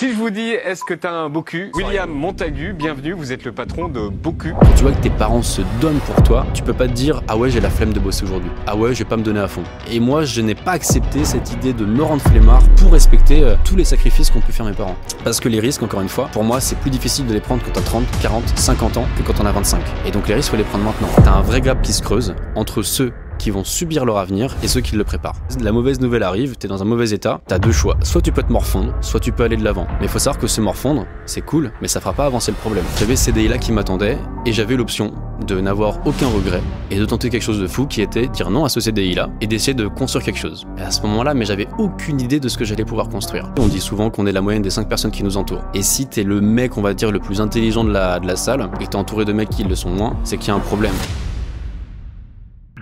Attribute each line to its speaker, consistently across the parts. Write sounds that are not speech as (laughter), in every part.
Speaker 1: Si je vous dis, est-ce que t'as un cul, William Montagu, bienvenue, vous êtes le patron de cul. Quand tu vois que tes parents se donnent pour toi, tu peux pas te dire, ah ouais, j'ai la flemme de bosser aujourd'hui. Ah ouais, je vais pas me donner à fond. Et moi, je n'ai pas accepté cette idée de me rendre flemmard pour respecter euh, tous les sacrifices qu'ont pu faire mes parents. Parce que les risques, encore une fois, pour moi, c'est plus difficile de les prendre quand t'as 30, 40, 50 ans que quand on a 25. Et donc les risques, faut les prendre maintenant. T'as un vrai gap qui se creuse entre ceux qui vont subir leur avenir et ceux qui le préparent. La mauvaise nouvelle arrive, t'es dans un mauvais état, t'as deux choix. Soit tu peux te morfondre, soit tu peux aller de l'avant. Mais faut savoir que se morfondre, c'est cool, mais ça fera pas avancer le problème. J'avais CDI là qui m'attendait, et j'avais l'option de n'avoir aucun regret et de tenter quelque chose de fou qui était dire non à ce CDI là et d'essayer de construire quelque chose. à ce moment-là, mais j'avais aucune idée de ce que j'allais pouvoir construire. On dit souvent qu'on est la moyenne des 5 personnes qui nous entourent. Et si t'es le mec, on va dire, le plus intelligent de la, de la salle et t'es entouré de mecs qui le sont moins, c'est qu'il y a un problème.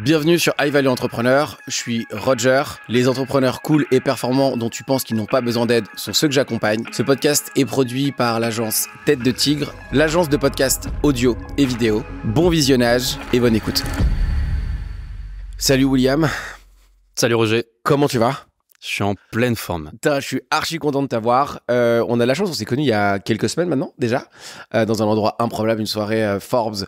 Speaker 2: Bienvenue sur High Value Entrepreneur. Je suis Roger. Les entrepreneurs cool et performants dont tu penses qu'ils n'ont pas besoin d'aide sont ceux que j'accompagne. Ce podcast est produit par l'agence Tête de Tigre, l'agence de podcast audio et vidéo. Bon visionnage et bonne écoute. Salut William.
Speaker 1: Salut Roger. Comment tu vas je suis
Speaker 2: en pleine forme. je suis archi content de t'avoir. Euh, on a la chance, on s'est connus il y a quelques semaines maintenant déjà, euh, dans un endroit improbable, une soirée euh, Forbes,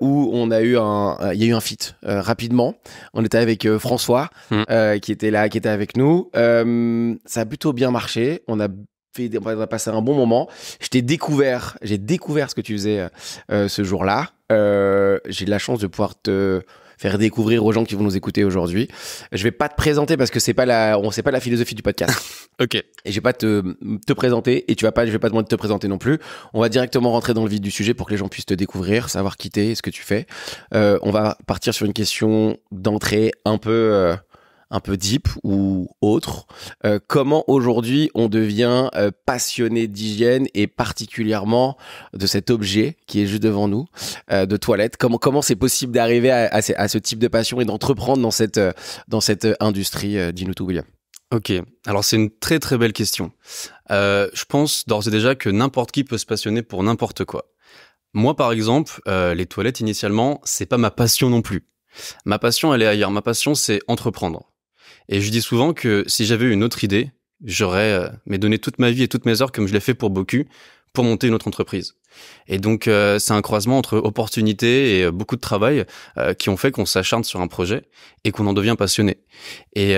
Speaker 2: où on a eu un, il y a eu un feat rapidement. On était avec François, hmm. qui était là, qui était avec nous. ça a plutôt bien marché. On a fait, on a passé un bon moment. Je t'ai découvert, j'ai découvert ce que tu faisais ce jour-là. j'ai de la chance de pouvoir te faire découvrir aux gens qui vont nous écouter aujourd'hui. Je vais pas te présenter parce que c'est pas la, on sait pas la philosophie du podcast. (laughs) ok. Et je vais pas te, te présenter et tu vas pas, je vais pas te demander de te présenter non plus. On va directement rentrer dans le vide du sujet pour que les gens puissent te découvrir, savoir qui t'es, ce que tu fais. Euh, on va partir sur une question d'entrée un peu, euh, un peu deep ou autre. Euh, comment aujourd'hui on devient euh, passionné d'hygiène et particulièrement de cet objet qui est juste devant nous, euh, de toilettes Comment comment c'est possible d'arriver à, ce type de passion et d'entreprendre dans cette dans
Speaker 1: cette industrie Dis-nous tout, Ok, alors c'est une très très belle question. je pense d'ores et déjà que n'importe qui peut se passionner pour n'importe quoi. Moi, par exemple, les toilettes initialement, c'est pas ma passion non plus. Ma passion, elle est ailleurs. Ma passion, c'est entreprendre. Et je dis souvent que si j'avais une autre idée, j'aurais euh, donné toute ma vie et toutes mes heures comme je l'ai fait pour Boku pour monter une autre entreprise. Et donc euh, c'est un croisement entre opportunité et euh, beaucoup de travail euh, qui ont fait qu'on s'acharne sur un projet et qu'on en devient passionné. Et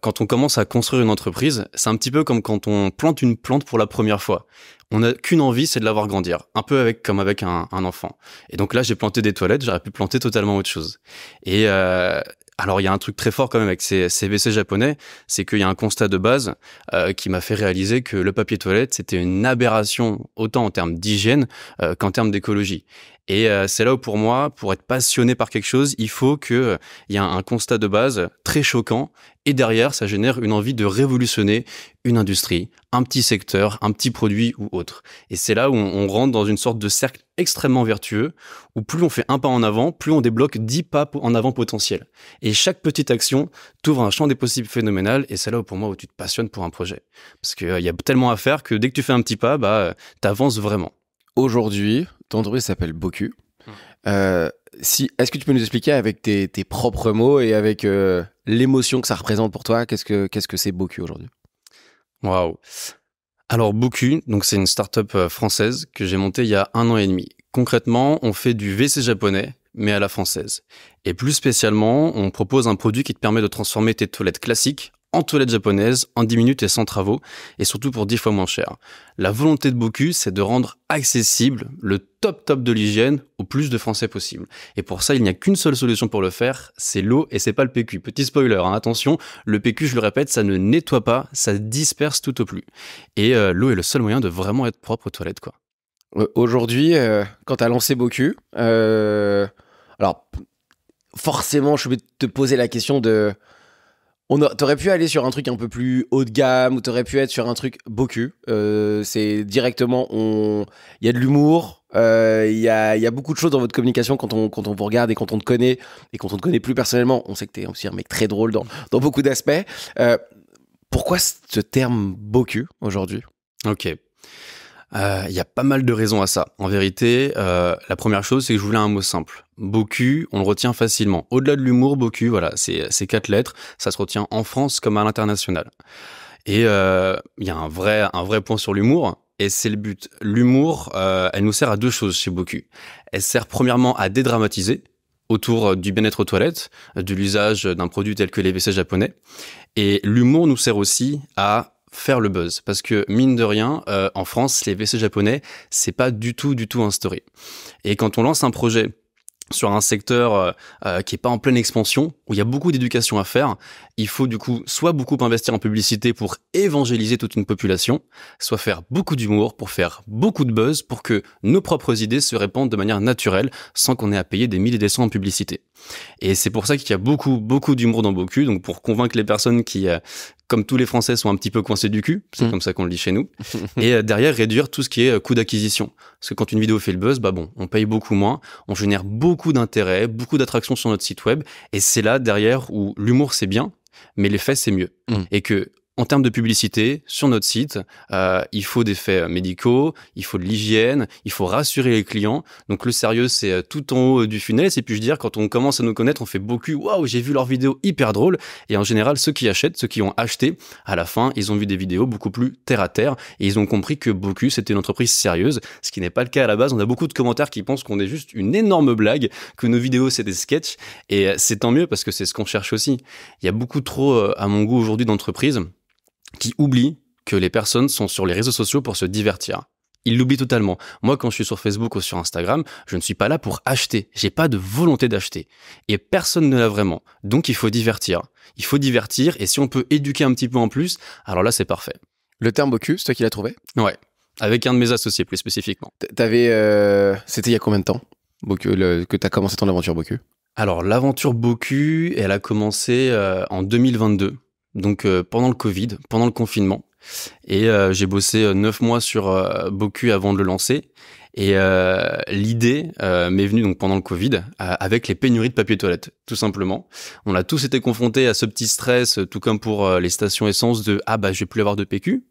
Speaker 1: quand on commence à construire une entreprise, c'est un petit peu comme quand on plante une plante pour la première fois. On n'a qu'une envie, c'est de la voir grandir, un peu avec comme avec un, un enfant. Et donc là, j'ai planté des toilettes, j'aurais pu planter totalement autre chose. Et alors il y a un truc très fort quand même avec ces, ces japonais, c'est qu'il y a un constat de base euh, qui m'a fait réaliser que le papier toilette c'était une aberration autant en termes d'hygiène euh, qu'en termes d'écologie. Et euh, c'est là où pour moi, pour être passionné par quelque chose, il faut qu'il euh, y ait un, constat de base très choquant et derrière, ça génère une envie de révolutionner une industrie, un petit secteur, un petit produit ou autre. Et c'est là où on, rentre dans une sorte de cercle extrêmement vertueux, où plus on fait un pas en avant, plus on débloque dix pas en avant potentiel Et chaque petite action t'ouvre un champ des possibles phénoménal, et c'est là où pour moi où tu te passionnes pour un projet. Parce qu'il euh, y a tellement à faire que dès que tu fais un petit pas, bah, t'avances vraiment aujourd'hui, ton entreprise s'appelle Boku.
Speaker 2: Mmh. Euh, si, est-ce que tu peux nous expliquer avec tes, propres mots et avec euh, l'émotion
Speaker 1: que ça représente pour toi, qu'est-ce que qu'est-ce que c'est Boku aujourd'hui Waouh Alors Boku, donc c'est une start up euh, française que j'ai montée il y a un an et demi. Concrètement, on fait du WC japonais mais à la française. Et plus spécialement, on propose un produit qui te permet de transformer tes toilettes classiques en toilette japonaise en 10 minutes et sans travaux, et surtout pour 10 fois moins cher. La volonté de Boku, c'est de rendre accessible le top top de l'hygiène au plus de Français possible. Et pour ça, il n'y a qu'une seule solution pour le faire, c'est l'eau et c'est pas le PQ. Petit spoiler, hein, attention, le PQ, je le répète, ça ne nettoie pas, ça disperse tout au plus. Et euh, l'eau est le seul moyen de vraiment être propre aux toilettes, quoi. Euh, aujourd'hui,
Speaker 2: euh, quand t'as lancé Boku, alors forcément, je vais te poser la question de on t'aurais pu aller sur un truc un peu plus haut de gamme ou t'aurais pu être sur un truc beau cul. Euh, c'est directement, on, il y a de l'humour, euh, il y, a, beaucoup de choses dans votre communication quand on, quand on vous regarde et quand on te connaît et quand on te connaît plus personnellement. On sait que t'es aussi un mec très drôle dans,
Speaker 1: dans beaucoup d'aspects. Euh, pourquoi ce terme beau cul aujourd'hui Ok. Il euh, y a pas mal de raisons à ça. En vérité, euh, la première chose, c'est que je voulais un mot simple. Boku, on le retient facilement. Au-delà de l'humour, Boku, voilà, c'est quatre lettres. Ça se retient en France comme à l'international. Et il euh, y a un vrai, un vrai point sur l'humour. Et c'est le but. L'humour, elle nous sert à deux choses chez Boku. Elle sert premièrement à dédramatiser autour du bien-être aux toilettes, de l'usage d'un produit tel que les WC japonais. Et l'humour nous sert aussi à faire le buzz. Parce que mine de rien, euh, en France, les WC japonais, c'est pas du tout, du tout instauré. Et quand on lance un projet sur un secteur euh, euh, qui est pas en pleine expansion, où il y a beaucoup d'éducation à faire, il faut du coup soit beaucoup investir en publicité pour évangéliser toute une population, soit faire beaucoup d'humour pour faire beaucoup de buzz pour que nos propres idées se répandent de manière naturelle sans qu'on ait à payer des milliers des cents en publicité. Et c'est pour ça qu'il y a beaucoup, beaucoup d'humour dans Boku. Donc, pour convaincre les personnes qui, euh, comme tous les Français, sont un petit peu coincés du cul, c'est hum. comme ça qu'on le dit chez nous. (laughs) et euh, derrière, réduire tout ce qui est euh, coût d'acquisition. Parce que quand une vidéo fait le buzz, bah bon, on paye beaucoup moins, on génère beaucoup d'intérêt, beaucoup d'attraction sur notre site web. Et c'est là, derrière, où l'humour, c'est bien, mais l'effet, c'est mieux. Hum. Et que en termes de publicité, sur notre site, euh, il faut des faits médicaux, il faut de l'hygiène, il faut rassurer les clients. Donc le sérieux, c'est euh, tout en haut du funnel. Et puis-je dire, quand on commence à nous connaître, on fait beaucoup. Waouh, j'ai vu leur vidéo hyper drôle. Et en général, ceux qui achètent, ceux qui ont acheté, à la fin, ils ont vu des vidéos beaucoup plus terre à terre et ils ont compris que beaucoup c'était une entreprise sérieuse, ce qui n'est pas le cas à la base. On a beaucoup de commentaires qui pensent qu'on est juste une énorme blague, que nos vidéos c'est des sketchs et euh, c'est tant mieux parce que c'est ce qu'on cherche aussi. Il y a beaucoup trop, à mon goût aujourd'hui, d'entreprises qui oublie que les personnes sont sur les réseaux sociaux pour se divertir. Il l'oublie totalement. Moi, quand je suis sur Facebook ou sur Instagram, je ne suis pas là pour acheter. J'ai pas de volonté d'acheter. Et personne ne l'a vraiment. Donc, il faut divertir. Il faut divertir. Et si on peut éduquer un petit peu en plus, alors là, c'est parfait. Le terme boku, c'est toi qui l'as trouvé? Ouais. Avec un de mes associés, plus spécifiquement.
Speaker 2: T'avais, euh... c'était il y a combien de temps? Boku,
Speaker 1: le... que t'as commencé ton aventure boku? Alors, l'aventure Boku, elle a commencé euh, en 2022 donc euh, pendant le Covid, pendant le confinement. Et euh, j'ai bossé euh, neuf mois sur euh, Boku avant de le lancer. Et l'idée m'est venue donc pendant le Covid avec les pénuries de papier toilette, tout simplement. On a tous été confrontés à ce petit stress, tout comme pour les stations essence de ah bah je vais plus avoir de PQ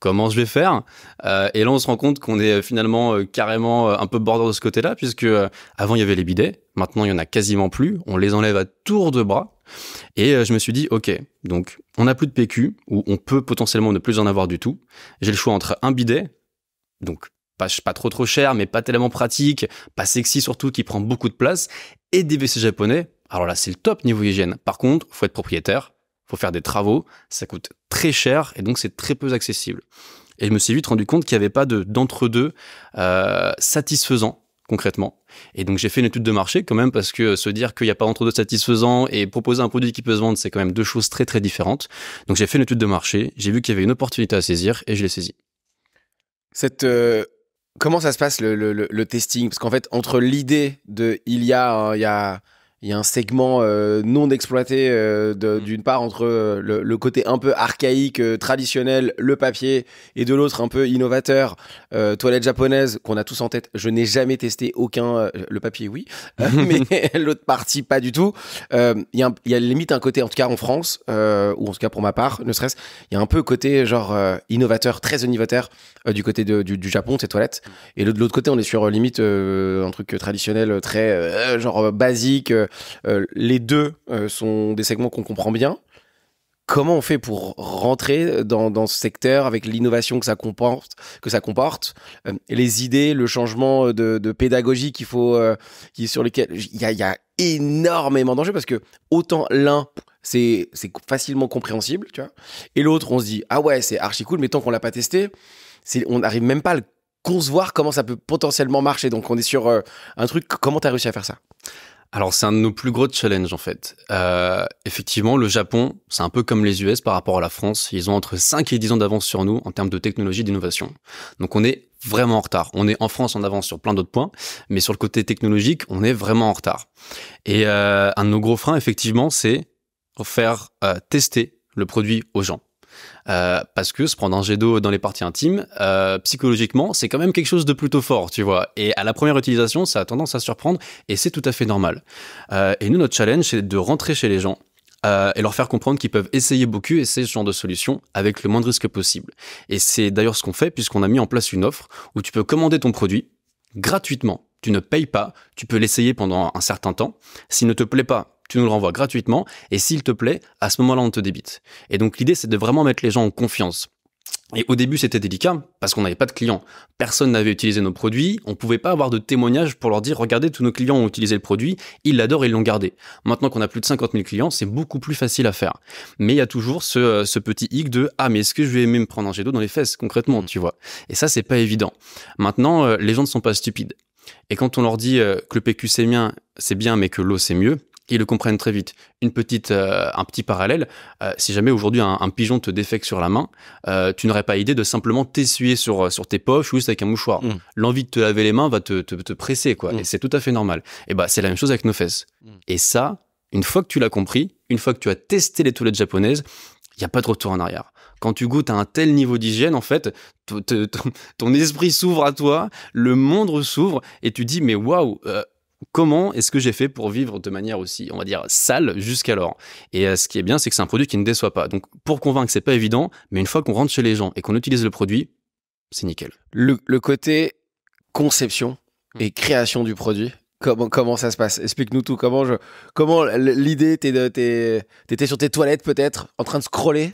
Speaker 1: comment je vais faire euh, Et là, on se rend compte qu'on est euh, finalement euh, carrément un peu border de ce côté-là, puisque avant il y avait les bidets, maintenant il y en a quasiment plus. On les enlève à tour de bras. Et je me suis dit, ok, donc on n'a plus de PQ ou on peut potentiellement ne plus en avoir du tout. J'ai le choix entre un bidet, donc pas, pas trop trop cher, mais pas tellement pratique, pas sexy surtout, qui prend beaucoup de place, et des WC japonais. Alors là, c'est le top niveau hygiène. Par contre, faut être propriétaire faut faire des travaux, ça coûte très cher et donc c'est très peu accessible. Et je me suis vite rendu compte qu'il n'y avait pas d'entre-deux euh, satisfaisant concrètement. Et donc j'ai fait une étude de marché quand même parce que se dire qu'il n'y a pas d'entre-deux satisfaisant et proposer un produit qui peut se vendre, c'est quand même deux choses très très différentes. Donc j'ai fait une étude de marché, j'ai vu qu'il y avait une opportunité à saisir et je l'ai saisie.
Speaker 2: Cette euh, comment ça se passe le, le, le testing Parce qu'en fait, entre l'idée de il y a, il y a il y a un segment euh, non exploité euh, mm. d'une part entre euh, le, côté un peu archaïque, euh, traditionnel, le papier, et de l'autre un peu innovateur, toilette japonaise qu'on a tous en tête. Je n'ai jamais testé aucun, le papier oui, (laughs) mais (laughs) l'autre partie pas du tout. Il y, a, y a limite un côté, en tout cas en France, ou en tout cas pour ma part, ne serait-ce, il y a un peu côté genre innovateur, très innovateur du côté du, du, Japon, ces toilettes. Et de l'autre côté, on est sur limite un truc traditionnel, très genre basique. Euh, les deux euh, sont des segments qu'on comprend bien. Comment on fait pour rentrer dans, ce secteur avec l'innovation que ça comporte, que ça comporte euh, les idées, le changement de, pédagogie qu'il faut, qui, sur lequel il y a, énormément d'enjeux parce que autant l'un c'est facilement compréhensible, tu vois, et l'autre on se dit ah ouais c'est archi cool mais tant qu'on l'a pas testé, on n'arrive même pas à le concevoir comment ça peut potentiellement marcher donc on est sur un truc comment
Speaker 1: tu as réussi à faire ça alors c'est un de nos plus gros challenges en fait. Euh, effectivement, le Japon, c'est un peu comme les US par rapport à la France. Ils ont entre 5 et 10 ans d'avance sur nous en termes de technologie d'innovation. Donc on est vraiment en retard. On est en France en avance sur plein d'autres points, mais sur le côté technologique, on est vraiment en retard. Et euh, un de nos gros freins, effectivement, c'est faire euh, tester le produit aux gens. Euh, parce que se prendre un jet d'eau dans les parties intimes, euh, psychologiquement, c'est quand même quelque chose de plutôt fort, tu vois. Et à la première utilisation, ça a tendance à surprendre, et c'est tout à fait normal. Euh, et nous, notre challenge, c'est de rentrer chez les gens et leur faire comprendre qu'ils peuvent essayer beaucoup, et ce genre de solution avec le moins de risque possible. Et c'est d'ailleurs ce qu'on fait puisqu'on a mis en place une offre où tu peux commander ton produit gratuitement. Tu ne payes pas, tu peux l'essayer pendant un certain temps. S'il ne te plaît pas, tu nous le renvoies gratuitement, et s'il te plaît, à ce moment-là, on te débite. Et donc l'idée, c'est de vraiment mettre les gens en confiance. Et au début, c'était délicat parce qu'on n'avait pas de clients. Personne n'avait utilisé nos produits. On ne pouvait pas avoir de témoignages pour leur dire regardez, tous nos clients ont utilisé le produit, ils l'adorent, ils l'ont gardé. Maintenant qu'on a plus de 50 000 clients, c'est beaucoup plus facile à faire. Mais il y a toujours ce, euh, ce petit hic de ah, mais est-ce que je vais aimer me prendre un jet d'eau dans les fesses, concrètement, mmh. tu vois. Et ça, c'est pas évident. Maintenant, euh, les gens ne sont pas stupides. Et quand on leur dit euh, que le PQ c'est bien, c'est bien, mais que l'eau c'est mieux, ils le comprennent très vite. Une petite, euh, un petit parallèle, euh, si jamais aujourd'hui un, pigeon te défecte sur la main, euh, tu n'aurais pas idée de simplement t'essuyer sur, sur tes poches ou juste avec un mouchoir. Mm. L'envie de te laver les mains va te, presser, quoi. Mm. Et c'est tout à fait normal. Et eh bah, ben, c'est la même chose avec nos fesses. Mm. Et ça, une fois que tu l'as compris, une fois que tu as testé les toilettes japonaises, il n'y a pas de retour en arrière. Quand tu goûtes à un tel niveau d'hygiène, en fait, ton, ton esprit s'ouvre à toi, le monde s'ouvre et tu dis mais waouh, comment est-ce que j'ai fait pour vivre de manière aussi, on va dire, sale jusqu'alors Et euh, ce qui est bien, c'est que c'est un produit qui ne déçoit pas. Donc, pour convaincre, c'est pas évident, mais une fois qu'on rentre chez les gens et qu'on utilise le produit, c'est nickel. Le, le, côté conception mm. et création du produit
Speaker 2: Comment, ça se passe Explique-nous tout. Comment, je, comment l'idée, t'étais sur tes toilettes peut-être, en train de scroller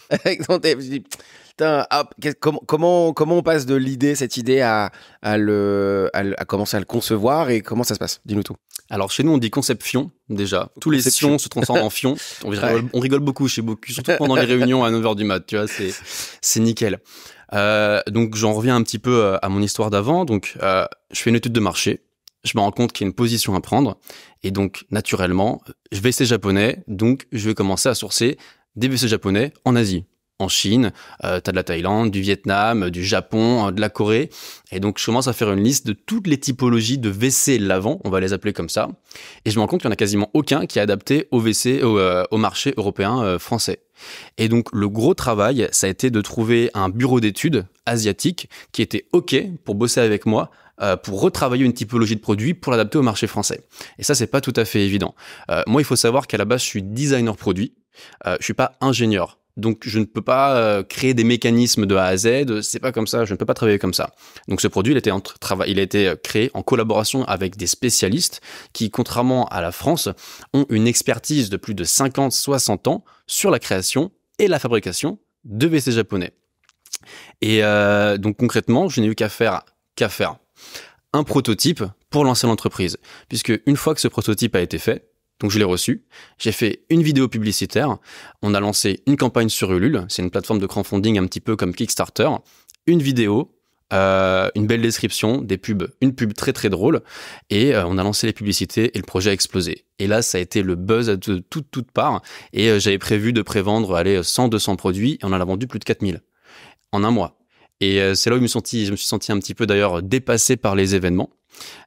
Speaker 2: hop, comment, comment, on passe de l'idée, cette idée, à, le, à, commencer à le concevoir et comment ça se passe Dis-nous tout.
Speaker 1: Alors, chez nous, on dit conception, déjà. Tous les sessions se transforment en fions. (laughs) On, rigole beaucoup chez beaucoup, surtout pendant les réunions à 9h du mat, tu vois, c'est nickel. Euh, donc, j'en reviens un petit peu euh, à mon histoire d'avant. Donc, euh, je fais une étude de marché je me rends compte qu'il y a une position à prendre. Et donc, naturellement, je vais essayer japonais, donc je vais commencer à sourcer des VC japonais en Asie. En Chine, euh, tu as de la Thaïlande, du Vietnam, du Japon, euh, de la Corée. Et donc, je commence à faire une liste de toutes les typologies de VC l'avant, on va les appeler comme ça. Et je me rends compte qu'il n'y en a quasiment aucun qui est adapté au, VC, au, au marché européen euh, français. Et donc, le gros travail, ça a été de trouver un bureau d'études asiatique qui était OK pour bosser avec moi euh, pour retravailler une typologie de produit pour l'adapter au marché français. Et ça, c'est pas tout à fait évident. Euh, moi, il faut savoir qu'à la base, je suis designer produit. Euh, je suis pas ingénieur. Donc, je ne peux pas euh, créer des mécanismes de A à Z. C'est pas comme ça. Je ne peux pas travailler comme ça. Donc, ce produit, il, était il a été euh, créé en collaboration avec des spécialistes qui, contrairement à la France, ont une expertise de plus de 50, 60 ans sur la création et la fabrication de WC japonais. Et euh, donc, concrètement, je n'ai eu qu'à faire, qu'à faire un prototype pour lancer l'entreprise. Puisque une fois que ce prototype a été fait, donc je l'ai reçu, j'ai fait une vidéo publicitaire, on a lancé une campagne sur Ulule, c'est une plateforme de crowdfunding un petit peu comme Kickstarter, une vidéo, euh, une belle description, des pubs, une pub très très drôle, et euh, on a lancé les publicités et le projet a explosé. Et là, ça a été le buzz de toutes toutes parts, et euh, j'avais prévu de prévendre, 100-200 produits, et on en a vendu plus de 4000 en un mois. Et euh, c'est là où je me, senti je me suis senti un petit peu d'ailleurs dépassé par les événements.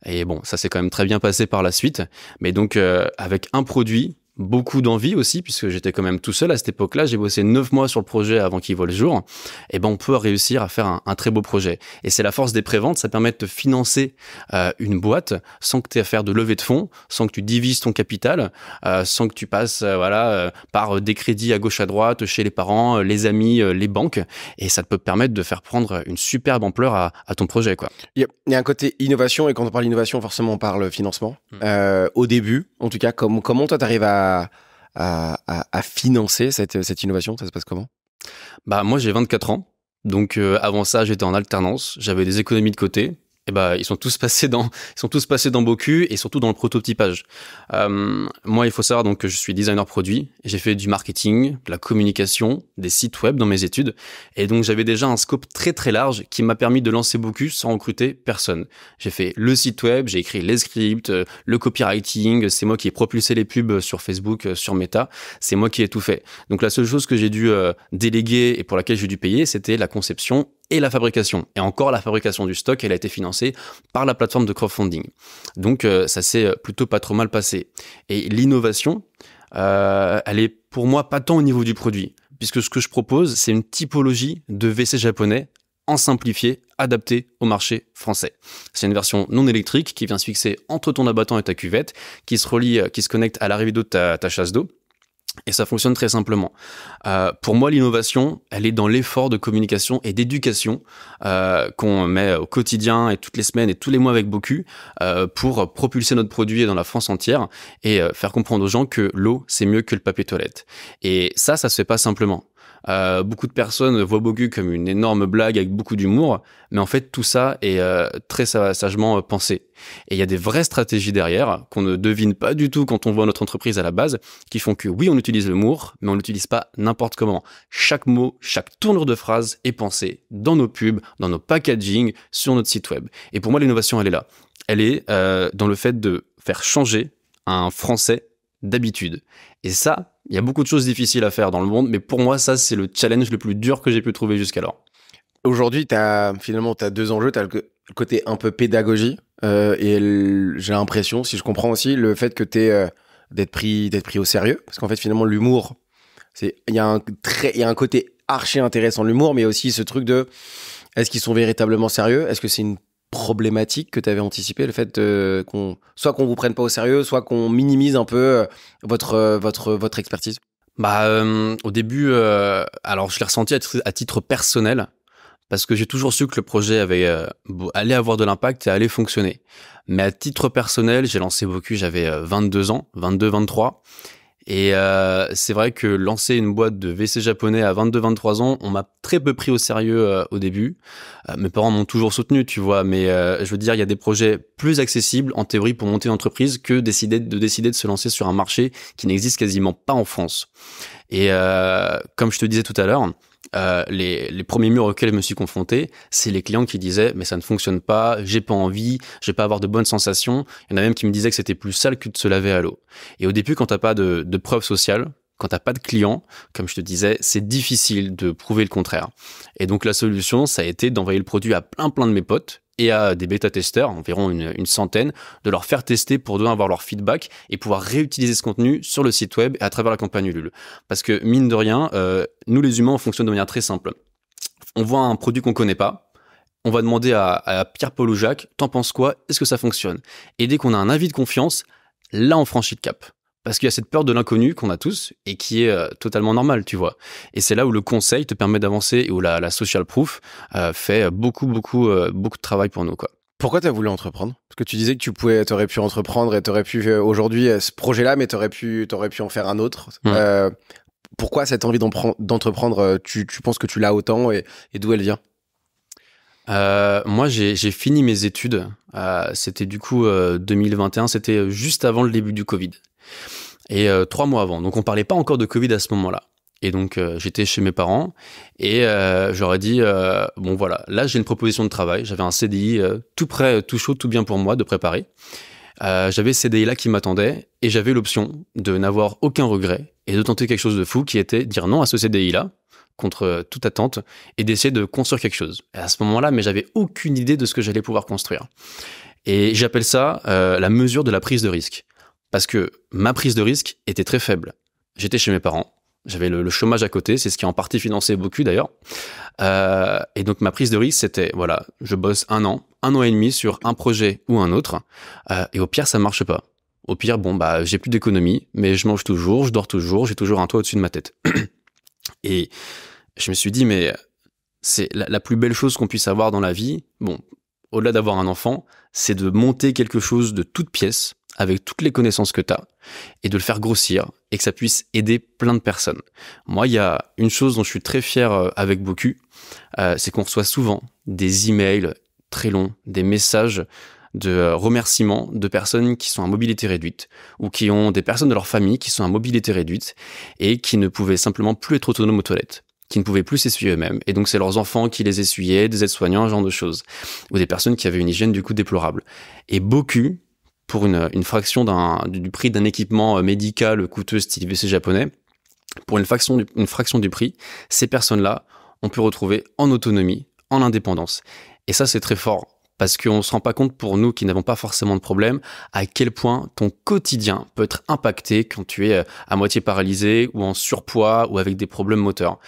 Speaker 1: Et bon, ça s'est quand même très bien passé par la suite. Mais donc, euh, avec un produit, beaucoup d'envie aussi, puisque j'étais quand même tout seul à cette époque-là. J'ai bossé neuf mois sur le projet avant qu'il voit le jour. Et eh ben, on peut réussir à faire un, très beau projet. Et c'est la force des préventes. Ça permet de financer euh, une boîte sans que tu aies à faire de levée de fonds, sans que tu divises ton capital, euh, sans que tu passes, euh, voilà, par des crédits à gauche à droite chez les parents, les amis, les banques. Et ça peut permettre de faire prendre une superbe ampleur à, ton projet, quoi.
Speaker 2: Il y a un côté innovation. Et quand on parle d'innovation, forcément, on parle financement. Hmm. au début, en tout cas, comme, comment toi, t'arrives à à, financer cette,
Speaker 1: innovation Ça se passe comment Bah moi j'ai 24 ans, donc euh, avant ça j'étais en alternance, j'avais des économies de côté, eh ben, ils sont tous passés dans, ils sont tous passés dans Boku et surtout dans le prototypage. Euh, moi, il faut savoir donc que je suis designer produit. J'ai fait du marketing, de la communication, des sites web dans mes études. Et donc, j'avais déjà un scope très très large qui m'a permis de lancer Boku sans recruter personne. J'ai fait le site web, j'ai écrit les scripts, le copywriting. C'est moi qui ai propulsé les pubs sur Facebook, sur Meta. C'est moi qui ai tout fait. Donc, la seule chose que j'ai dû euh, déléguer et pour laquelle j'ai dû payer, c'était la conception et la fabrication. Et encore, la fabrication du stock, elle a été financée par la plateforme de crowdfunding. Donc euh, ça s'est euh, plutôt pas trop mal passé. Et l'innovation, euh, elle est pour moi pas tant au niveau du produit, puisque ce que je propose, c'est une typologie de WC japonais en simplifié, adapté au marché français. C'est une version non électrique qui vient se fixer entre ton abattant et ta cuvette, qui se relie, qui se connecte à l'arrivée d'eau de ta chasse d'eau et ça fonctionne très simplement. Euh, pour moi, l'innovation, elle est dans l'effort de communication et d'éducation euh, qu'on met au quotidien et toutes les semaines et tous les mois avec beaucoup pour propulser notre produit dans la France entière et euh, faire comprendre aux gens que l'eau, c'est mieux que le papier toilette. Et ça, ça se fait pas simplement. Euh, beaucoup de personnes voient Bogu comme une énorme blague avec beaucoup d'humour, mais en fait tout ça est euh, très sagement euh, pensé. Et il y a des vraies stratégies derrière qu'on ne devine pas du tout quand on voit notre entreprise à la base, qui font que oui on utilise l'humour, mais on l'utilise pas n'importe comment. Chaque mot, chaque tournure de phrase est pensée dans nos pubs, dans nos packaging, sur notre site web. Et pour moi l'innovation elle est là. Elle est dans le fait de faire changer un français d'habitude. Et ça, il y a beaucoup de choses difficiles à faire dans le monde, mais pour moi, ça, c'est le challenge le plus dur que j'ai pu trouver jusqu'alors. Aujourd'hui, as, finalement,
Speaker 2: tu as deux enjeux. Tu as le côté un peu pédagogie, euh, et j'ai l'impression, si je comprends aussi, le fait que tu es euh, d'être pris, pris au sérieux, parce qu'en fait, finalement, l'humour, il y, a un très, y a un côté archi intéressant, l'humour, mais aussi ce truc de est-ce qu'ils sont véritablement sérieux Est-ce que c'est une problématique que tu avais anticipé, le fait euh, qu'on, soit qu'on vous prenne pas au
Speaker 1: sérieux, soit qu'on
Speaker 2: minimise un peu euh,
Speaker 1: votre, euh, votre, votre expertise bah, Au début, alors je l'ai ressenti à, titre personnel, parce que j'ai toujours su que le projet avait, allait avoir de l'impact et allait fonctionner. Mais à titre personnel, j'ai lancé Vocu, j'avais 22 ans, 22-23, et euh, c'est vrai que lancer une boîte de VC japonais à 22-23 ans, on m'a très peu pris au sérieux euh, au début. Euh, mes parents m'ont toujours soutenu, tu vois, mais je veux dire, il y a des projets plus accessibles en théorie pour monter une entreprise que de décider de se lancer sur un marché qui n'existe quasiment pas en France. Et comme je te disais tout à l'heure, euh, les, premiers murs auxquels je me suis confronté, c'est les clients qui disaient mais ça ne fonctionne pas, j'ai pas envie, je vais pas avoir de bonnes sensations. Il y en a même qui me disaient que c'était plus sale que de se laver à l'eau. Et au début, quand t'as pas de, de preuves sociales, quand t'as pas de clients, comme je te disais, c'est difficile de prouver le contraire. Et donc la solution, ça a été d'envoyer le produit à plein plein de mes potes et à des bêta-testeurs, environ une, centaine, de leur faire tester pour demain avoir leur feedback et pouvoir réutiliser ce contenu sur le site web et à travers la campagne Ulule. Parce que mine de rien, euh, nous les humains, on fonctionne de manière très simple. On voit un produit qu'on ne connaît pas, on va demander à, à Pierre-Paul ou Jacques, t'en penses quoi Est-ce que ça fonctionne Et dès qu'on a un avis de confiance, là on franchit le cap. Parce qu'il y a cette peur de l'inconnu qu'on a tous et qui est euh, totalement normale, tu vois. Et c'est là où le conseil te permet d'avancer et où la, social proof euh, fait beaucoup, beaucoup, euh, beaucoup de travail pour nous, quoi. Pourquoi tu as voulu entreprendre
Speaker 2: Parce que tu disais que tu pouvais, aurais pu entreprendre et tu aurais pu aujourd'hui ce projet-là, mais tu aurais, aurais, pu en faire un autre. pourquoi cette envie
Speaker 1: d'entreprendre, tu, penses que tu l'as autant et, d'où elle vient moi, j'ai fini mes études. c'était du coup 2021, c'était juste avant le début du Covid et euh, trois mois avant. Donc on parlait pas encore de Covid à ce moment-là. Et donc euh, j'étais chez mes parents et euh, j'aurais dit bon voilà, là j'ai une proposition de travail, j'avais un CDI tout prêt, tout chaud, tout bien pour moi de préparer. j'avais ce CDI là qui m'attendait et j'avais l'option de n'avoir aucun regret et de tenter quelque chose de fou qui était dire non à ce CDI là contre toute attente et d'essayer de construire quelque chose. Et à ce moment-là, mais j'avais aucune idée de ce que j'allais pouvoir construire. Et j'appelle ça la mesure de la prise de risque. Parce que ma prise de risque était très faible. J'étais chez mes parents, j'avais le, chômage à côté, c'est ce qui a en partie financé beaucoup d'ailleurs. Euh, et donc ma prise de risque, c'était, voilà, je bosse un an, un an et demi sur un projet ou un autre, euh, et au pire, ça marche pas. Au pire, bon, bah, j'ai plus d'économie, mais je mange toujours, je dors toujours, j'ai toujours un toit au-dessus de ma tête. (clears throat) et je me suis dit, mais c'est la, plus belle chose qu'on puisse avoir dans la vie, bon, au-delà d'avoir un enfant, c'est de monter quelque chose de toute pièce, avec toutes les connaissances que tu as et de le faire grossir et que ça puisse aider plein de personnes. Moi, il y a une chose dont je suis très fier euh, avec beaucoup, c'est qu'on reçoit souvent des emails très longs, des messages de euh, remerciements de personnes qui sont à mobilité réduite ou qui ont des personnes de leur famille qui sont à mobilité réduite et qui ne pouvaient simplement plus être autonomes aux toilettes qui ne pouvaient plus s'essuyer eux-mêmes. Et donc, c'est leurs enfants qui les essuyaient, des aides-soignants, ce genre de choses. Ou des personnes qui avaient une hygiène du coup déplorable. Et beaucoup pour une, fraction du prix d'un équipement euh, médical coûteux style VC japonais, pour une fraction du, une fraction du prix, ces personnes-là, on peut retrouver en autonomie, en indépendance. Et ça, c'est très fort parce qu'on ne se rend pas compte pour nous qui n'avons pas forcément de problème à quel point ton quotidien peut être impacté quand tu es euh, à moitié paralysé ou en surpoids ou avec des problèmes moteurs.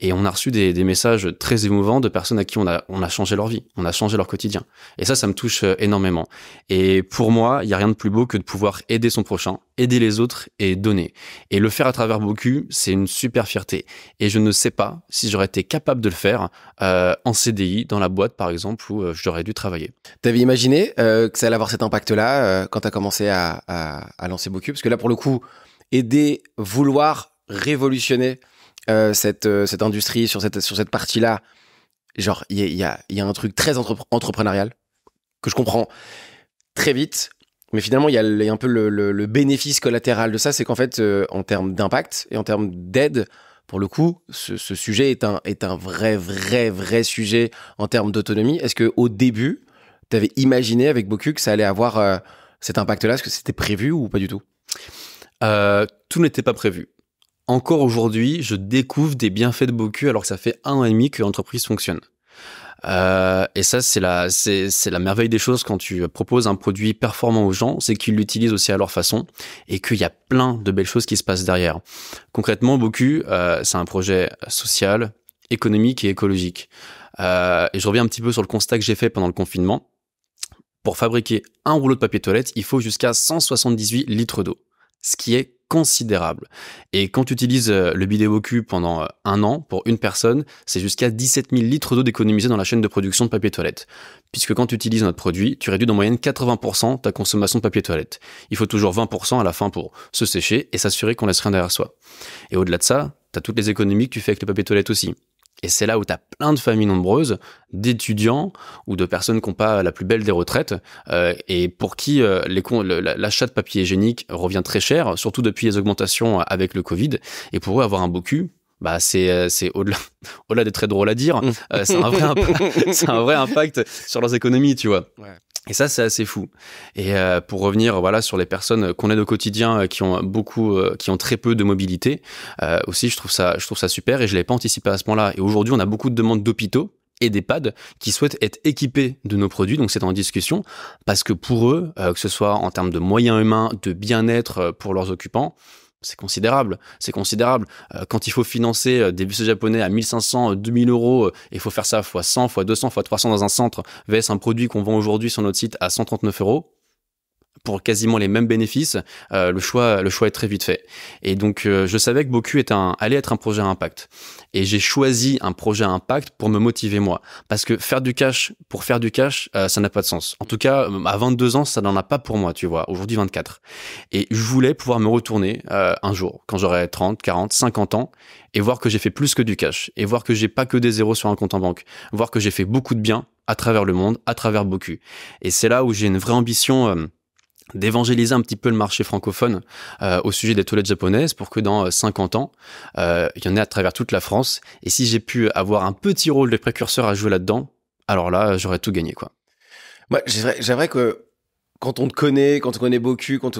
Speaker 1: Et on a reçu des, messages très émouvants de personnes à qui on a, on a changé leur vie, on a changé leur quotidien. Et ça, ça me touche euh, énormément. Et pour moi, il n'y a rien de plus beau que de pouvoir aider son prochain, aider les autres et donner. Et le faire à travers beaucoup, c'est une super fierté. Et je ne sais pas si j'aurais été capable de le faire euh, en CDI, dans la boîte par exemple, où j'aurais dû travailler tu T'avais imaginé
Speaker 2: euh, que ça allait avoir cet impact-là euh, quand t'as commencé à, lancer beaucoup, Parce que là, pour le coup, aider, vouloir révolutionner euh, cette, cette industrie sur cette, sur cette partie-là, genre, il y a, un truc très entrepreneurial que je comprends très vite. Mais finalement, il y, a un peu le, bénéfice collatéral de ça, c'est qu'en fait, en termes d'impact et en termes d'aide, pour le coup, ce, sujet est un, est un vrai, vrai, vrai sujet en termes d'autonomie. Est-ce qu'au début, tu avais imaginé avec Boku que ça allait avoir euh, cet impact-là Est-ce que c'était prévu
Speaker 1: ou pas du tout euh, Tout n'était pas prévu. Encore aujourd'hui, je découvre des bienfaits de Boku alors que ça fait un an et demi que l'entreprise fonctionne. Euh, et ça, c'est la, c'est, la merveille des choses quand tu proposes un produit performant aux gens, c'est qu'ils l'utilisent aussi à leur façon et qu'il y a plein de belles choses qui se passent derrière. Concrètement, Boku, euh, c'est un projet social, économique et écologique. Euh, et je reviens un petit peu sur le constat que j'ai fait pendant le confinement. Pour fabriquer un rouleau de papier toilette, il faut jusqu'à 178 litres d'eau, ce qui est considérable. Et quand tu utilises euh, le bidet pendant euh, un an, pour une personne, c'est jusqu'à 17 000 litres d'eau d'économiser dans la chaîne de production de papier toilette. Puisque quand tu utilises notre produit, tu réduis d'en moyenne 80% ta consommation de papier toilette. Il faut toujours 20% à la fin pour se sécher et s'assurer qu'on laisse rien derrière soi. Et au-delà de ça, tu as toutes les économies que tu fais avec le papier toilette aussi. Et c'est là où tu as plein de familles nombreuses, d'étudiants ou de personnes qui n'ont pas la plus belle des retraites euh, et pour qui euh, l'achat de papier hygiénique revient très cher, surtout depuis les augmentations avec le Covid. Et pour eux, avoir un beau cul, bah c'est euh, c'est au-delà (laughs) au-delà des très drôles à dire euh, c'est un vrai (laughs) impact, c'est un vrai impact sur leurs économies tu vois ouais. Et ça, c'est assez fou. Et euh, pour revenir, voilà, sur les personnes qu'on aide au quotidien, euh, qui ont beaucoup, euh, qui ont très peu de mobilité, aussi, je trouve ça, je trouve ça super. Et je l'avais pas anticipé à ce moment là Et aujourd'hui, on a beaucoup de demandes d'hôpitaux et d'EHPAD qui souhaitent être équipés de nos produits, donc c'est en discussion, parce que pour eux, que ce soit en termes de moyens humains, de bien-être pour leurs occupants, c'est considérable, c'est considérable. Euh, quand il faut financer euh, des bus japonais à 1500, 2000 euh, euros, et il faut faire ça fois 100, fois 200, fois 300 dans un centre, vs un produit qu'on vend aujourd'hui sur notre site à 139 euros, pour quasiment les mêmes bénéfices, euh, le choix le choix est très vite fait. Et donc euh, je savais que Boku est un, allait être un projet à impact. Et j'ai choisi un projet à impact pour me motiver moi, parce que faire du cash pour faire du cash, euh, ça n'a pas de sens. En tout cas, à 22 ans, ça n'en a pas pour moi, tu vois. Aujourd'hui 24. Et je voulais pouvoir me retourner un jour, quand j'aurai 30, 40, 50 ans, et voir que j'ai fait plus que du cash, et voir que j'ai pas que des zéros sur un compte en banque, voir que j'ai fait beaucoup de bien à travers le monde, à travers Boku. Et c'est là où j'ai une vraie ambition d'évangéliser un petit peu le marché francophone euh, au sujet des toilettes japonaises pour que dans 50 euh, ans, euh, il y en ait à travers toute la France. Et si j'ai pu avoir un petit rôle de précurseur à jouer là-dedans, alors là, j'aurais tout gagné, quoi.
Speaker 2: Moi, j'aimerais que quand on te connaît, quand on connaît beaucoup quand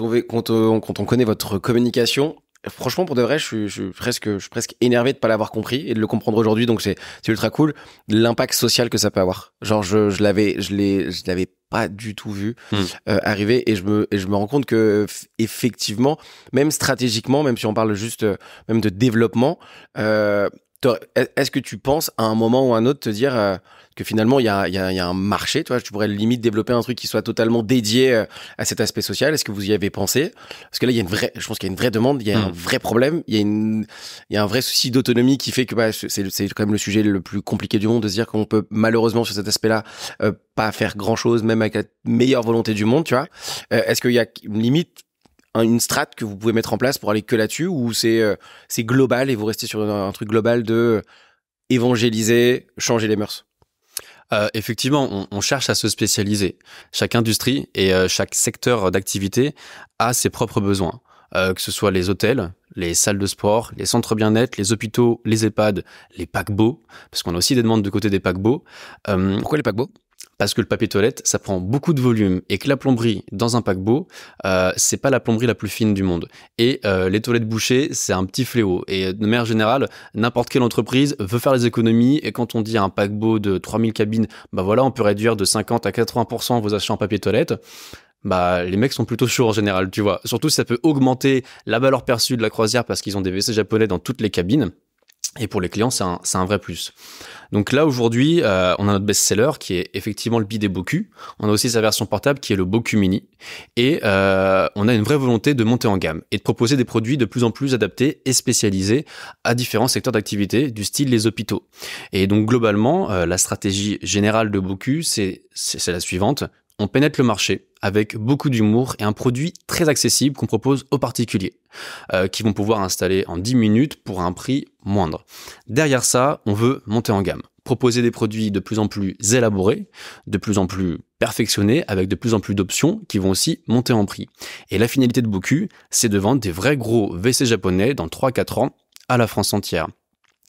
Speaker 2: on, connaît votre communication, franchement, pour de vrai, je suis, presque, je presque énervé de ne pas l'avoir compris et de le comprendre aujourd'hui. Donc, c'est ultra cool l'impact social que ça peut avoir. Genre, je, je l'avais, je l'ai, je l'avais pas du tout vu hmm. euh, arriver et je me je me rends compte que effectivement même stratégiquement même si on parle juste euh, même de développement euh, est-ce que tu penses à un moment ou à un autre te dire euh, que finalement il y, a, un marché, vois, tu pourrais limite développer un truc qui soit totalement dédié euh, à cet aspect social Est-ce que vous y avez pensé Parce que là, il y a une vraie, je pense qu'il y a une vraie demande, il y a un hmm. vrai problème, il y a un vrai souci d'autonomie qui fait que bah, c'est quand même le sujet le plus compliqué du monde de se dire qu'on peut malheureusement sur cet aspect-là euh, pas faire grand chose, même avec la meilleure volonté du monde, tu vois Est-ce qu'il y a une limite une strat que vous pouvez mettre en place pour aller que là-dessus ou c'est euh, c'est global et vous restez sur un, truc global de euh, évangéliser, changer les mœurs
Speaker 1: euh, effectivement, on, cherche à se spécialiser. Chaque industrie et chaque secteur d'activité a ses propres besoins, que ce soit les hôtels, les salles de sport, les centres bien-être, les hôpitaux, les EHPAD, les paquebots, parce qu'on a aussi des demandes du côté des paquebots. Pourquoi les paquebots parce que le papier toilette, ça prend beaucoup de volume et que la plomberie dans un paquebot, euh, c'est pas la plomberie la plus fine du monde. Et euh, les toilettes bouchées, c'est un petit fléau. Et euh, de manière générale, n'importe quelle entreprise veut faire les économies. Et quand on dit à un paquebot de 3000 cabines, bah voilà, on peut réduire de 50 à 80% vos achats en papier toilette bah les mecs sont plutôt chauds en général, tu vois. Surtout si ça peut augmenter la valeur perçue de la croisière parce qu'ils ont des WC japonais dans toutes les cabines. Et pour les clients, c'est un, vrai plus. Donc là, aujourd'hui, euh, on a notre best-seller qui est effectivement le bidet Boku. On a aussi sa version portable qui est le Boku Mini. Et euh, on a une vraie volonté de monter en gamme et de proposer des produits de plus en plus adaptés et spécialisés à différents secteurs d'activité, du style les hôpitaux. Et donc globalement, euh, la stratégie générale de Boku, c'est la suivante. On pénètre le marché avec beaucoup d'humour et un produit très accessible qu'on propose aux particuliers, euh, qui vont pouvoir installer en 10 minutes pour un prix moindre. Derrière ça, on veut monter en gamme, proposer des produits de plus en plus élaborés, de plus en plus perfectionnés, avec de plus en plus d'options qui vont aussi monter en prix. Et la finalité de Boku, c'est de vendre des vrais gros WC japonais dans 3-4 ans à la France entière.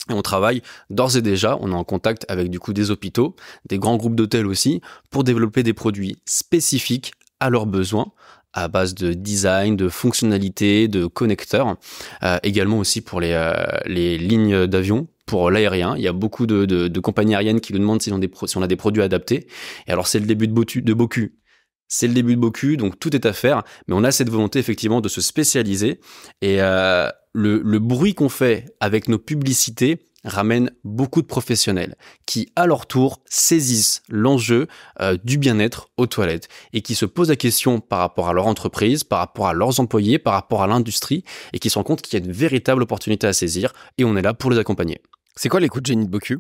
Speaker 1: Et on travaille d'ores et déjà, on est en contact avec du coup des hôpitaux, des grands groupes d'hôtels aussi, pour développer des produits spécifiques à leurs besoins à base de design, de fonctionnalités, de connecteurs. Euh, également aussi pour les, euh, les lignes d'avion, pour l'aérien. Il y a beaucoup de, de, compagnies aériennes qui nous demandent si on, des, si on a des produits adaptés. Et alors c'est le début de, de Bocu. C'est le début de Bocu, donc tout est à faire. Mais on a cette volonté effectivement de se spécialiser. Et euh, le, le bruit qu'on fait avec nos publicités, ramène beaucoup de professionnels qui, à leur tour, saisissent l'enjeu euh, du bien-être aux toilettes et qui se posent la question par rapport à leur entreprise, par rapport à leurs employés, par rapport à l'industrie et qui se rendent compte qu'il y a une véritable opportunité à saisir et on est là pour les accompagner. C'est quoi les coups de génie de Boku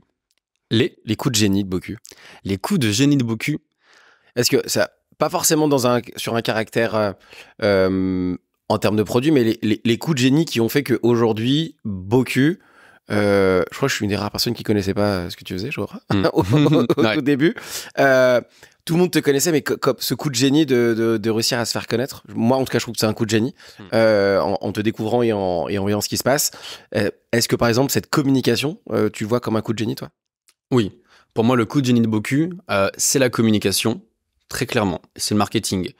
Speaker 1: les, les coups de génie de Boku. Les coups de génie de
Speaker 2: Boku. Est-ce que ça, pas forcément dans un, sur un caractère euh, euh, en termes de produit, mais les, coups de génie qui ont fait qu'aujourd'hui, Boku euh, je crois que je suis une des rares personnes qui connaissait pas ce que tu faisais, hmm. genre, (laughs) (laughs) au, début. Euh, tout le monde te connaissait, mais ce coup de génie de, de, réussir à se faire connaître, moi en tout cas, je trouve que c'est un coup de génie hmm. euh, en, te découvrant et en, et en, voyant ce qui se passe. Est-ce que par exemple cette communication,
Speaker 1: tu vois comme un coup de génie, toi Oui. Pour moi, le coup de génie de Boku, c'est la communication très clairement, c'est le marketing.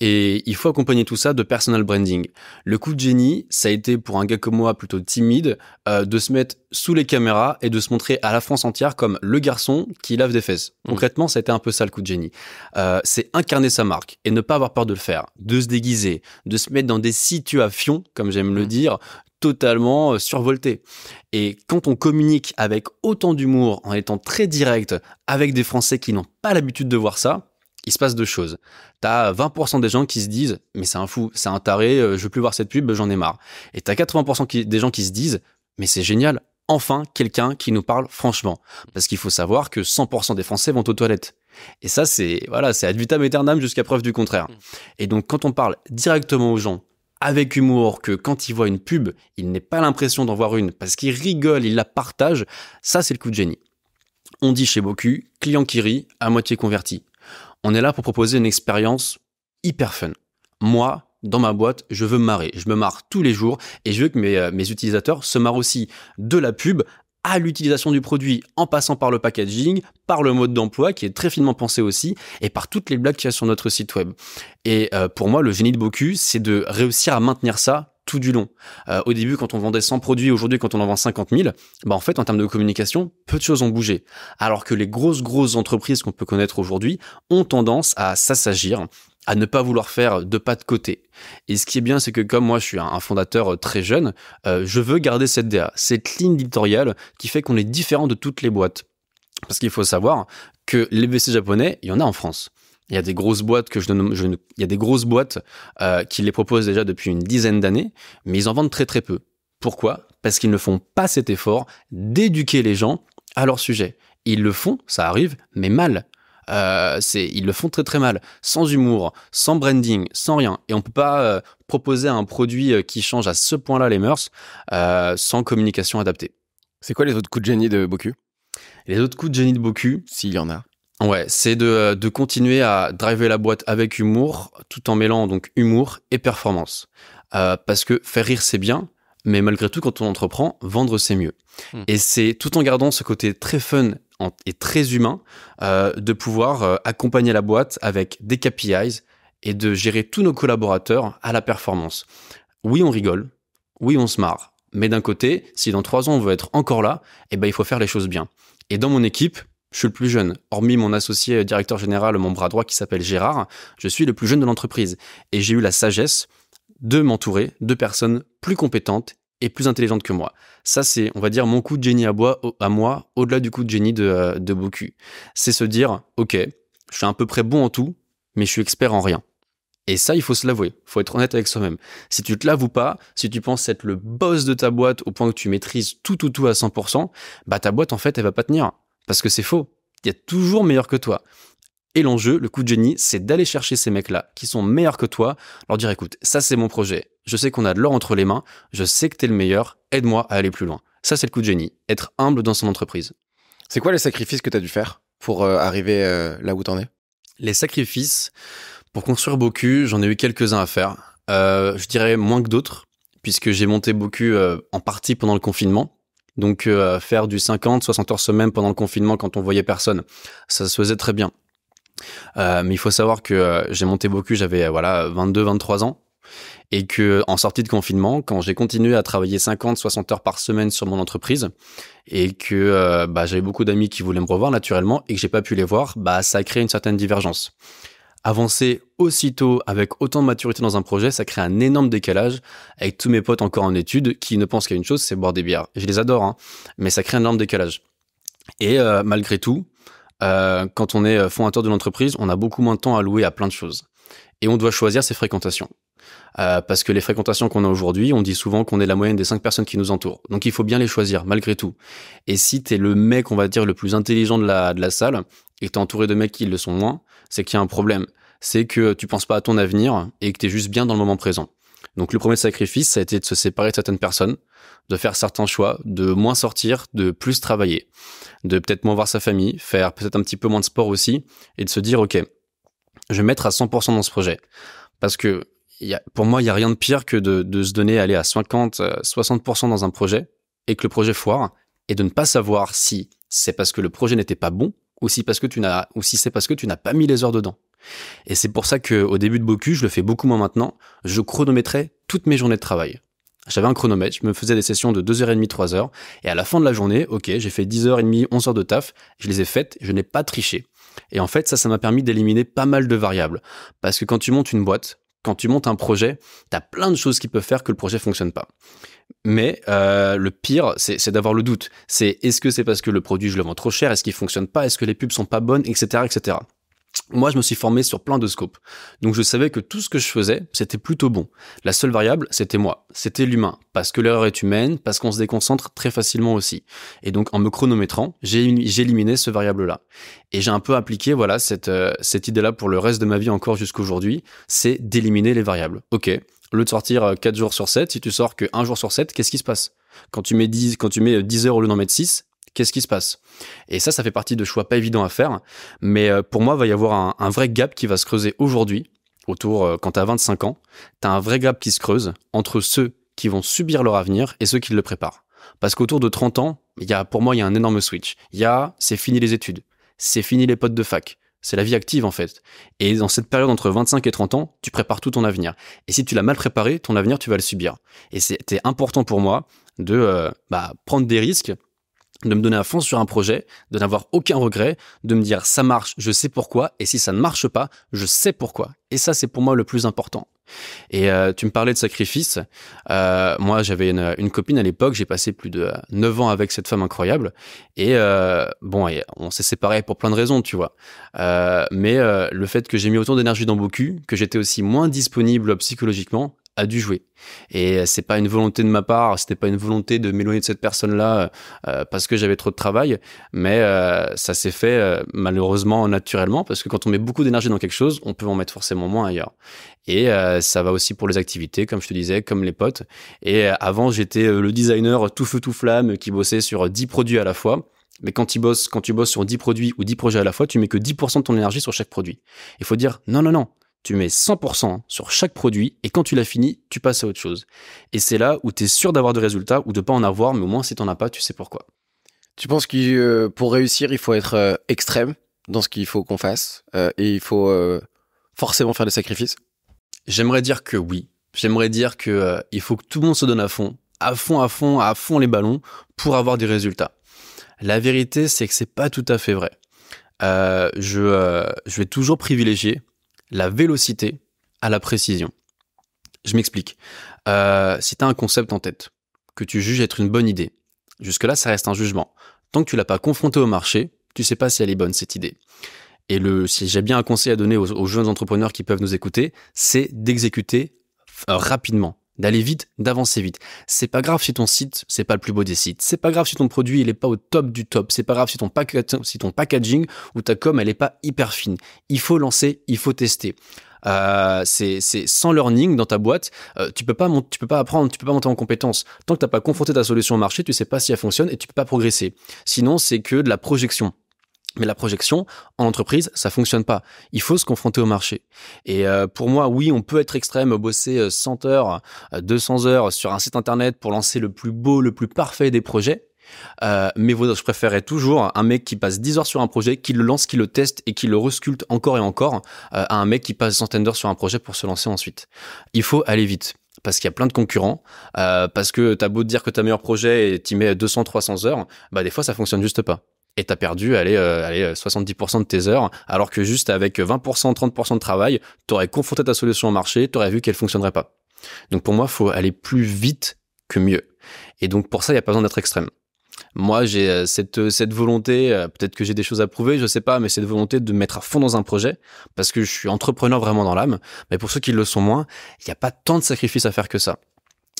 Speaker 1: Et il faut accompagner tout ça de personal branding. Le coup de génie, ça a été pour un gars comme moi plutôt timide euh, de se mettre sous les caméras et de se montrer à la France entière comme le garçon qui lave des fesses. Mmh. Concrètement, ça a été un peu ça le coup de génie. Euh, c'est incarner sa marque et ne pas avoir peur de le faire, de se déguiser, de se mettre dans des situations, comme j'aime le mmh. dire, totalement euh, survoltées. Et quand on communique avec autant d'humour, en étant très direct, avec des Français qui n'ont pas l'habitude de voir ça, il se passe deux choses. T'as 20% des gens qui se disent mais c'est un fou, c'est un taré, euh, je veux plus voir cette pub, j'en ai marre. Et t'as 80% des gens qui se disent mais c'est génial, enfin quelqu'un qui nous parle franchement, parce qu'il faut savoir que 100% des Français vont aux toilettes. Et ça c'est voilà, c'est ad vitam aeternam jusqu'à preuve du contraire. Et donc quand on parle directement aux gens avec humour, que quand ils voient une pub, ils n'ont pas l'impression d'en voir une parce qu'ils rigolent, ils la partagent, ça c'est le coup de génie. On dit chez Boku, client qui rit, à moitié converti on est là pour proposer une expérience hyper fun. Moi, dans ma boîte, je veux me marrer. Je me marre tous les jours et je veux que euh, mes, utilisateurs se marrent aussi de la pub à l'utilisation du produit en passant par le packaging, par le mode d'emploi qui est très finement pensé aussi et par toutes les blagues qu'il y a sur notre site web. Et euh, pour moi, le génie de Boku, c'est de réussir à maintenir ça tout du long. Euh, au début, quand on vendait 100 produits, aujourd'hui, quand on en vend 50 000, bah en fait, en termes de communication, peu de choses ont bougé. Alors que les grosses, grosses entreprises qu'on peut connaître aujourd'hui ont tendance à s'assagir, à ne pas vouloir faire de pas de côté. Et ce qui est bien, c'est que comme moi, je suis un fondateur euh, très jeune, euh, je veux garder cette DA, cette ligne éditoriale qui fait qu'on est différent de toutes les boîtes. Parce qu'il faut savoir que les BC japonais, il y en a en France. Il y a des grosses boîtes que je il y a des grosses boîtes euh, qui les proposent déjà depuis une dizaine d'années, mais ils en vendent très très peu. Pourquoi Parce qu'ils ne font pas cet effort d'éduquer les gens à leur sujet. Ils le font, ça arrive, mais mal. Euh, c'est, ils le font très très mal, sans humour, sans branding, sans rien. Et on peut pas euh, proposer un produit qui change à ce point-là les mœurs sans communication adaptée. C'est quoi les autres coups de génie de Boku Les autres coups de génie de Boku, s'il y en a, Ouais, c'est de, euh, de, continuer à driver la boîte avec humour, tout en mêlant donc humour et performance. Euh, parce que faire rire, c'est bien, mais malgré tout, quand on entreprend, vendre, c'est mieux. Hmm. Et c'est tout en gardant ce côté très fun et très humain euh, de pouvoir accompagner la boîte avec des KPIs et de gérer tous nos collaborateurs à la performance. Oui, on rigole, oui, on se marre, mais d'un côté, si dans trois ans on veut être encore là, eh ben, il faut faire les choses bien. Et dans mon équipe, je suis le plus jeune. Hormis mon associé euh, directeur général, mon bras droit qui s'appelle Gérard, je suis le plus jeune de l'entreprise. Et j'ai eu la sagesse de m'entourer de personnes plus compétentes et plus intelligentes que moi. Ça, c'est, on va dire, mon coup de génie à, bois, à moi, au-delà du coup de génie de, euh, de C'est se dire, OK, je suis à peu près bon en tout, mais je suis expert en rien. Et ça, il faut se l'avouer. Faut être honnête avec soi-même. Si tu te l'avoues pas, si tu penses être le boss de ta boîte au point que tu maîtrises tout, tout, tout à 100%, bah, ta boîte, en fait, elle va pas tenir. Parce que c'est faux. Il y a toujours meilleur que toi. Et l'enjeu, le coup de génie, c'est d'aller chercher ces mecs-là qui sont meilleurs que toi, leur dire écoute, ça c'est mon projet, je sais qu'on a de l'or entre les mains, je sais que t'es le meilleur, aide-moi à aller plus loin. Ça c'est le coup de génie, être humble dans son entreprise. C'est quoi les sacrifices que t'as dû faire pour euh, arriver euh, là où t'en es Les sacrifices, pour construire Boku, j'en ai eu quelques-uns à faire. Euh, je dirais moins que d'autres, puisque j'ai monté Boku en partie pendant le confinement. Donc euh, faire du 50, 60 heures semaine pendant le confinement quand on voyait personne, ça se faisait très bien. Euh, mais il faut savoir que euh, j'ai monté beaucoup, j'avais voilà 22, 23 ans. Et que en sortie de confinement, quand j'ai continué à travailler 50, 60 heures par semaine sur mon entreprise, et que bah, j'avais beaucoup d'amis qui voulaient me revoir naturellement et que j'ai pas pu les voir, bah ça a créé une certaine divergence avancer aussitôt avec autant de maturité dans un projet, ça crée un énorme décalage avec tous mes potes encore en études qui ne pensent qu'à une chose, c'est boire des bières. Je les adore, hein, mais ça crée un énorme décalage. Et euh, malgré tout, euh, quand on est euh, fondateur de l'entreprise, on a beaucoup moins de temps à louer à plein de choses. Et on doit choisir ses fréquentations. parce que les fréquentations qu'on a aujourd'hui, on dit souvent qu'on est la moyenne des cinq personnes qui nous entourent. Donc il faut bien les choisir, malgré tout. Et si t'es le mec, on va dire, le plus intelligent de la, de la salle, et t'es entouré de mecs qui le sont moins, c'est qu'il y a un problème c'est que tu penses pas à ton avenir et que tu es juste bien dans le moment présent. Donc le premier sacrifice, ça a été de se séparer de certaines personnes, de faire certains choix, de moins sortir, de plus travailler, de peut-être moins voir sa famille, faire peut-être un petit peu moins de sport aussi, et de se dire, OK, je vais mettre à 100% dans ce projet. Parce que y a, pour moi, il y a rien de pire que de, se donner à aller à 50, 60% euh, dans un projet, et que le projet foire, et de ne pas savoir si c'est parce que le projet n'était pas bon, ou si, parce que tu n'as, ou si c'est parce que tu n'as pas mis les heures dedans. Et c'est pour ça qu'au début de Boku, je le fais beaucoup moins maintenant, je chronométrais toutes mes journées de travail. J'avais un chronomètre, je me faisais des sessions de 2h30, 3h, et à la fin de la journée, ok, j'ai fait 10h30, 11h de taf, je les ai faites, je n'ai pas triché. Et en fait, ça, ça m'a permis d'éliminer pas mal de variables. Parce que quand tu montes une boîte, quand tu montes un projet, t'as plein de choses qui peuvent faire que le projet fonctionne pas. Mais euh, le pire, c'est d'avoir le doute. C'est est-ce que c'est parce que le produit, je le vends trop cher Est-ce qu'il fonctionne pas Est-ce que les pubs sont pas bonnes Etc. etc. Moi, je me suis formé sur plein de scopes. Donc, je savais que tout ce que je faisais, c'était plutôt bon. La seule variable, c'était moi. C'était l'humain. Parce que l'erreur est humaine, parce qu'on se déconcentre très facilement aussi. Et donc, en me chronométrant, j'ai éliminé ce variable-là. Et j'ai un peu appliqué, voilà, euh, cette, idée-là pour le reste de ma vie encore jusqu'aujourd'hui. C'est d'éliminer les variables. OK. Au lieu de sortir 4 euh, jours sur 7, si tu sors que 1 jour sur 7, qu'est-ce qui se passe? Quand tu mets quand tu mets 10 euh, heures au lieu d'en mettre 6, Qu'est-ce qui se passe Et ça, ça fait partie de choix pas évidents à faire. Mais euh, pour moi, il va y avoir un, vrai gap qui va se creuser aujourd'hui, autour, euh, quand tu as 25 ans, tu as un vrai gap qui se creuse entre ceux qui vont subir leur avenir et ceux qui le préparent. Parce qu'autour de 30 ans, il y a, pour moi, il y a un énorme switch. Il y a, c'est fini les études, c'est fini les potes de fac, c'est la vie active en fait. Et dans cette période entre 25 et 30 ans, tu prépares tout ton avenir. Et si tu l'as mal préparé, ton avenir, tu vas le subir. Et c'était important pour moi de euh, bah, prendre des risques de me donner à fond sur un projet, de n'avoir aucun regret, de me dire ça marche, je sais pourquoi, et si ça ne marche pas, je sais pourquoi. Et ça, c'est pour moi le plus important. Et euh, tu me parlais de sacrifice. Euh, moi, j'avais une, copine à l'époque, j'ai passé plus de 9 euh, ans avec cette femme incroyable. Et bon, on s'est séparés pour plein de raisons, tu vois. mais le fait que j'ai mis autant d'énergie dans beaucoup, que j'étais aussi moins disponible psychologiquement, a dû jouer. Et euh, c'est pas une volonté de ma part, c'était pas une volonté de m'éloigner de cette personne-là euh, euh, parce que j'avais trop de travail, mais ça s'est fait malheureusement naturellement parce que quand on met beaucoup d'énergie dans quelque chose, on peut en mettre forcément moins ailleurs. Et ça va aussi pour les activités, comme je te disais, comme les potes. Et avant, j'étais le designer tout feu tout flamme qui bossait sur 10 produits à la fois. Mais quand tu bosses, quand tu bosses sur 10 produits ou 10 projets à la fois, tu mets que 10% de ton énergie sur chaque produit. Il faut dire non, non, non tu mets 100% sur chaque produit et quand tu l'as fini, tu passes à autre chose. Et c'est là où tu es sûr d'avoir des résultats ou de pas en avoir, mais au moins si tu n'en as pas, tu sais pourquoi. Tu penses que euh, pour réussir, il faut être euh, extrême dans ce qu'il faut qu'on fasse euh, et il faut forcément faire des sacrifices J'aimerais dire que oui. J'aimerais dire que il faut que tout le monde se donne à fond, à fond, à fond, à fond les ballons pour avoir des résultats. La vérité, c'est que c'est pas tout à fait vrai. je, je vais toujours privilégier la vélocité à la précision. Je m'explique. Euh, si tu as un concept en tête, que tu juges être une bonne idée, jusque-là, ça reste un jugement. Tant que tu l'as pas confronté au marché, tu sais pas si elle est bonne, cette idée. Et le, si j'ai bien un conseil à donner aux jeunes entrepreneurs qui peuvent nous écouter, c'est d'exécuter euh, rapidement d'aller vite, d'avancer vite. C'est pas grave si ton site, c'est pas le plus beau des sites. C'est pas grave si ton produit, il est pas au top du top. C'est pas grave si ton, packaging ou ta com, elle est pas hyper fine. Il faut lancer, il faut tester. Euh, c'est sans learning dans ta boîte, euh, tu peux pas tu peux pas apprendre, tu peux pas monter en compétences. Tant que t'as pas confronté ta solution au marché, tu sais pas si elle fonctionne et tu peux pas progresser. Sinon, c'est que de la projection. Mais la projection en entreprise, ça fonctionne pas. Il faut se confronter au marché. Et euh, pour moi, oui, on peut être extrême, bosser 100 euh, heures, 200 euh, heures sur un site internet pour lancer le plus beau, le plus parfait des projets. mais je préférais toujours un mec qui passe 10 heures sur un projet, qui le lance, qui le teste et qui le resculte encore et encore à un mec qui passe centaines d'heures sur un projet pour se lancer ensuite. Il faut aller vite parce qu'il y a plein de concurrents, parce que t'as beau dire que t'as meilleur projet et t'y mets 200-300 heures, bah des fois ça fonctionne juste pas et t'as perdu allez, euh, allez 70% euh, de tes heures, alors que juste avec 20%, 30% de travail, t'aurais confronté ta solution au marché, t'aurais vu qu'elle fonctionnerait pas. Donc pour moi, faut aller plus vite que mieux. Et donc pour ça, il n'y a pas besoin d'être extrême. Moi, j'ai euh, cette, euh, cette volonté, peut-être que j'ai des choses à prouver, je sais pas, mais cette volonté de mettre à fond dans un projet, parce que je suis entrepreneur vraiment dans l'âme. Mais pour ceux qui le sont moins, il n'y a pas tant de sacrifices à faire que ça.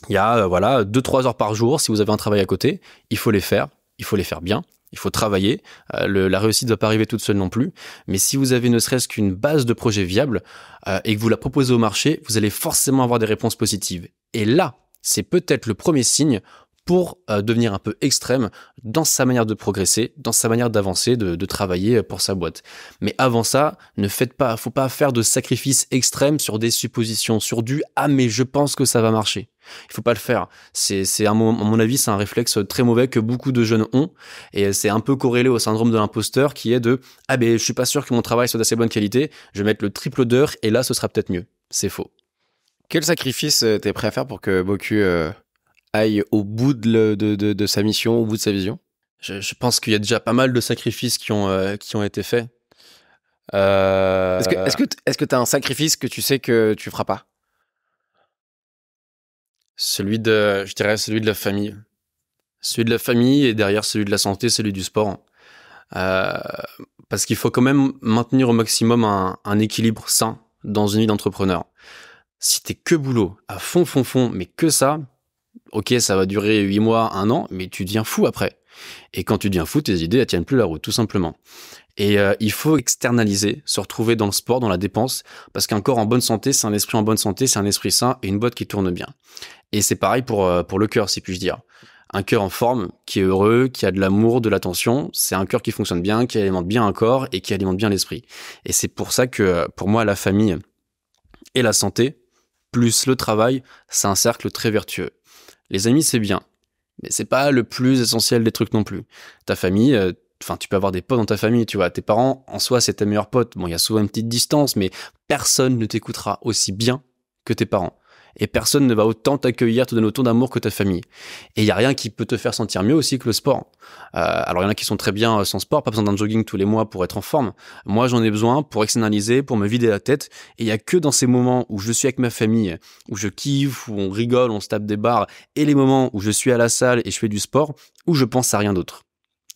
Speaker 1: Il y a, voilà, 2-3 heures par jour, si vous avez un travail à côté, il faut les faire, il faut les faire bien il faut travailler. Euh, la réussite ne va pas arriver toute seule non plus. Mais si vous avez ne serait-ce qu'une base de projet viable euh, et que vous la proposez au marché, vous allez forcément avoir des réponses positives. Et là, c'est peut-être le premier signe pour euh, devenir un peu extrême dans sa manière de progresser, dans sa manière d'avancer, de, de, travailler pour sa boîte. Mais avant ça, ne faites pas, faut pas faire de sacrifices extrêmes sur des suppositions, sur du ah mais je pense que ça va marcher. Il faut pas le faire. C'est, à, mon avis, c'est un réflexe très mauvais que beaucoup de jeunes ont. Et c'est un peu corrélé au syndrome de l'imposteur qui est de Ah, ben, je suis pas sûr que mon travail soit d'assez bonne qualité. Je vais mettre le triple d'heures et là, ce sera peut-être mieux. C'est faux. Quel sacrifice euh, t'es prêt à
Speaker 2: faire pour que Boku euh, aille au bout de, sa mission, au bout de sa vision je, pense qu'il y a déjà pas mal de sacrifices qui ont, euh, été faits.
Speaker 1: Est-ce
Speaker 2: que tu as un sacrifice que tu sais que tu feras pas
Speaker 1: celui de, je dirais, celui de la famille. Celui de la famille et derrière celui de la santé, celui du sport. Euh, parce qu'il faut quand même maintenir au maximum un, un équilibre sain dans une vie d'entrepreneur. Si t'es que boulot, à fond, fond, fond, mais que ça, ok, ça va durer 8 mois, 1 an, mais tu deviens fou après. Et quand tu deviens fou, tes idées ne tiennent plus la route, tout simplement. Et euh, il faut externaliser, se retrouver dans le sport, dans la dépense, parce qu'un corps en bonne santé, c'est un esprit en bonne santé, c'est un esprit sain et une boîte qui tourne bien. Et c'est pareil pour, euh, pour le cœur, si puis-je dire. Un cœur en forme, qui est heureux, qui a de l'amour, de l'attention, c'est un cœur qui fonctionne bien, qui alimente bien un corps et qui alimente bien l'esprit. Et c'est pour ça que, euh, pour moi, la famille et la santé, plus le travail, c'est un cercle très vertueux. Les amis, c'est bien. Mais c'est pas le plus essentiel des trucs non plus. Ta famille, euh, enfin, tu peux avoir des potes dans ta famille, tu vois. Tes parents, en soi, c'est tes meilleurs potes. Bon, il y a souvent une petite distance, mais personne ne t'écoutera aussi bien que tes parents et personne ne va autant t'accueillir, te donner autant d'amour que ta famille. Et il y a rien qui peut te faire sentir mieux aussi que le sport. Euh, alors il y en a qui sont très bien euh, sans sport, pas besoin d'un jogging tous les mois pour être en forme. Moi j'en ai besoin pour externaliser, pour me vider la tête. Et il y a que dans ces moments où je suis avec ma famille, où je kiffe, où on rigole, on se tape des barres, et les moments où je suis à la salle et je fais du sport, où je pense à rien d'autre.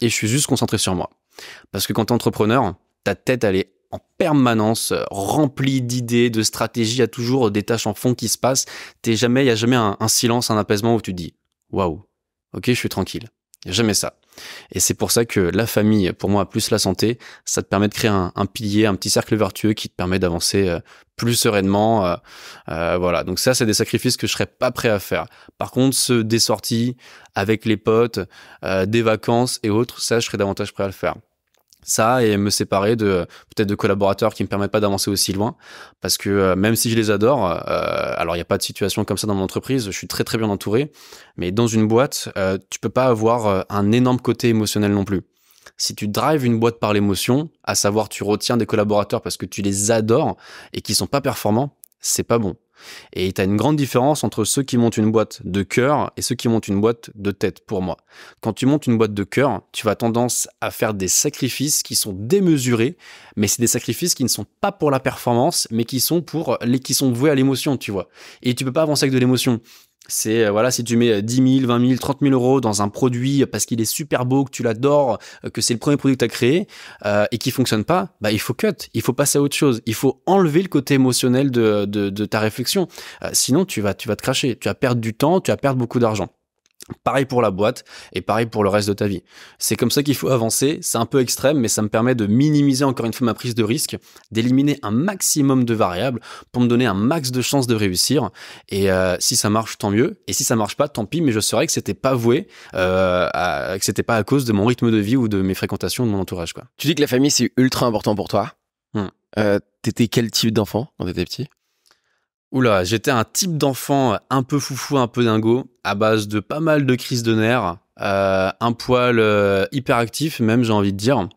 Speaker 1: Et je suis juste concentré sur moi. Parce que quand t'es entrepreneur, ta tête elle est en permanence euh, rempli d'idées, de stratégies, il y a toujours des tâches en fond qui se passent. T'es jamais, il y a jamais un, silence, un apaisement où tu dis waouh, ok, je suis tranquille. jamais ça. Et c'est pour ça que la famille, pour moi, plus la santé, ça te permet de créer un, pilier, un petit cercle vertueux qui te permet d'avancer euh, plus sereinement. Euh, voilà. Donc ça, c'est des sacrifices que je serais pas prêt à faire. Par contre, ceux des sorties avec les potes, des vacances et autres, ça, je serais davantage prêt à le faire ça et me séparer de peut-être de collaborateurs qui me permettent pas d'avancer aussi loin parce que euh, même si je les adore euh, alors il n'y a pas de situation comme ça dans mon entreprise je suis très très bien entouré mais dans une boîte euh, tu peux pas avoir euh, un énorme côté émotionnel non plus si tu drives une boîte par l'émotion à savoir tu retiens des collaborateurs parce que tu les adores et qui sont pas performants c'est pas bon et tu as une grande différence entre ceux qui montent une boîte de cœur et ceux qui montent une boîte de tête, pour moi. Quand tu montes une boîte de cœur, tu as tendance à faire des sacrifices qui sont démesurés, mais c'est des sacrifices qui ne sont pas pour la performance, mais qui sont pour les qui sont voués à l'émotion, tu vois. Et tu peux pas avancer avec de l'émotion. C'est euh, voilà, si tu mets 10 000, 20 000, 30 000 euros dans un produit euh, parce qu'il est super beau, que tu l'adores, euh, que c'est le premier produit que tu as créé et qui fonctionne pas, bah il faut cut, il faut passer à autre chose, il faut enlever le côté émotionnel de, de, ta réflexion. sinon, tu vas, tu vas te cracher, tu vas perdre du temps, tu vas perdre beaucoup d'argent. Pareil pour la boîte et pareil pour le reste de ta vie. C'est comme ça qu'il faut avancer. C'est un peu extrême, mais ça me permet de minimiser encore une fois ma prise de risque, d'éliminer un maximum de variables pour me donner un max de chances de réussir. Et euh, si ça marche, tant mieux. Et si ça marche pas, tant pis. Mais je saurais que c'était pas voué, euh, que c'était pas à cause de mon rythme de vie ou de mes fréquentations de mon entourage. Quoi. Tu dis que la famille c'est ultra important pour toi. Hum. Euh,
Speaker 2: t'étais quel type d'enfant quand t'étais petit
Speaker 1: Oula, j'étais un type d'enfant un peu foufou, un peu dingo, à base de pas mal de crises de nerfs, euh, un poil euh, hyperactif même, j'ai envie de dire.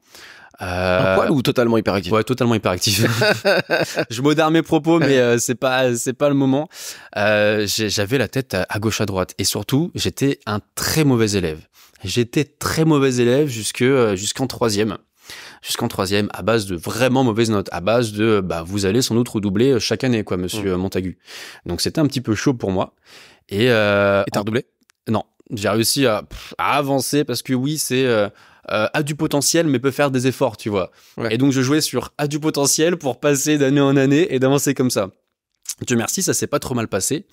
Speaker 1: Euh, un poil ou totalement hyperactif Ouais, totalement hyperactif. (laughs) je modère mes propos, mais c'est pas c'est pas le moment. J'avais la tête à, gauche à droite et surtout, j'étais un très mauvais élève. J'étais très mauvais élève jusque jusqu'en troisième jusqu'en troisième à base de vraiment mauvaises notes, à base de bah, vous allez sans doute redoubler euh, chaque année, quoi, monsieur mm. Montagu. Donc c'était un petit peu chaud pour moi. Et, euh, Et t'as redoublé Non, j'ai réussi à, avancer parce que oui, c'est euh, euh, a du potentiel mais peut faire des efforts, tu vois. Et donc je jouais sur a du potentiel pour passer d'année en année et d'avancer comme ça. Dieu merci, ça s'est pas trop mal passé.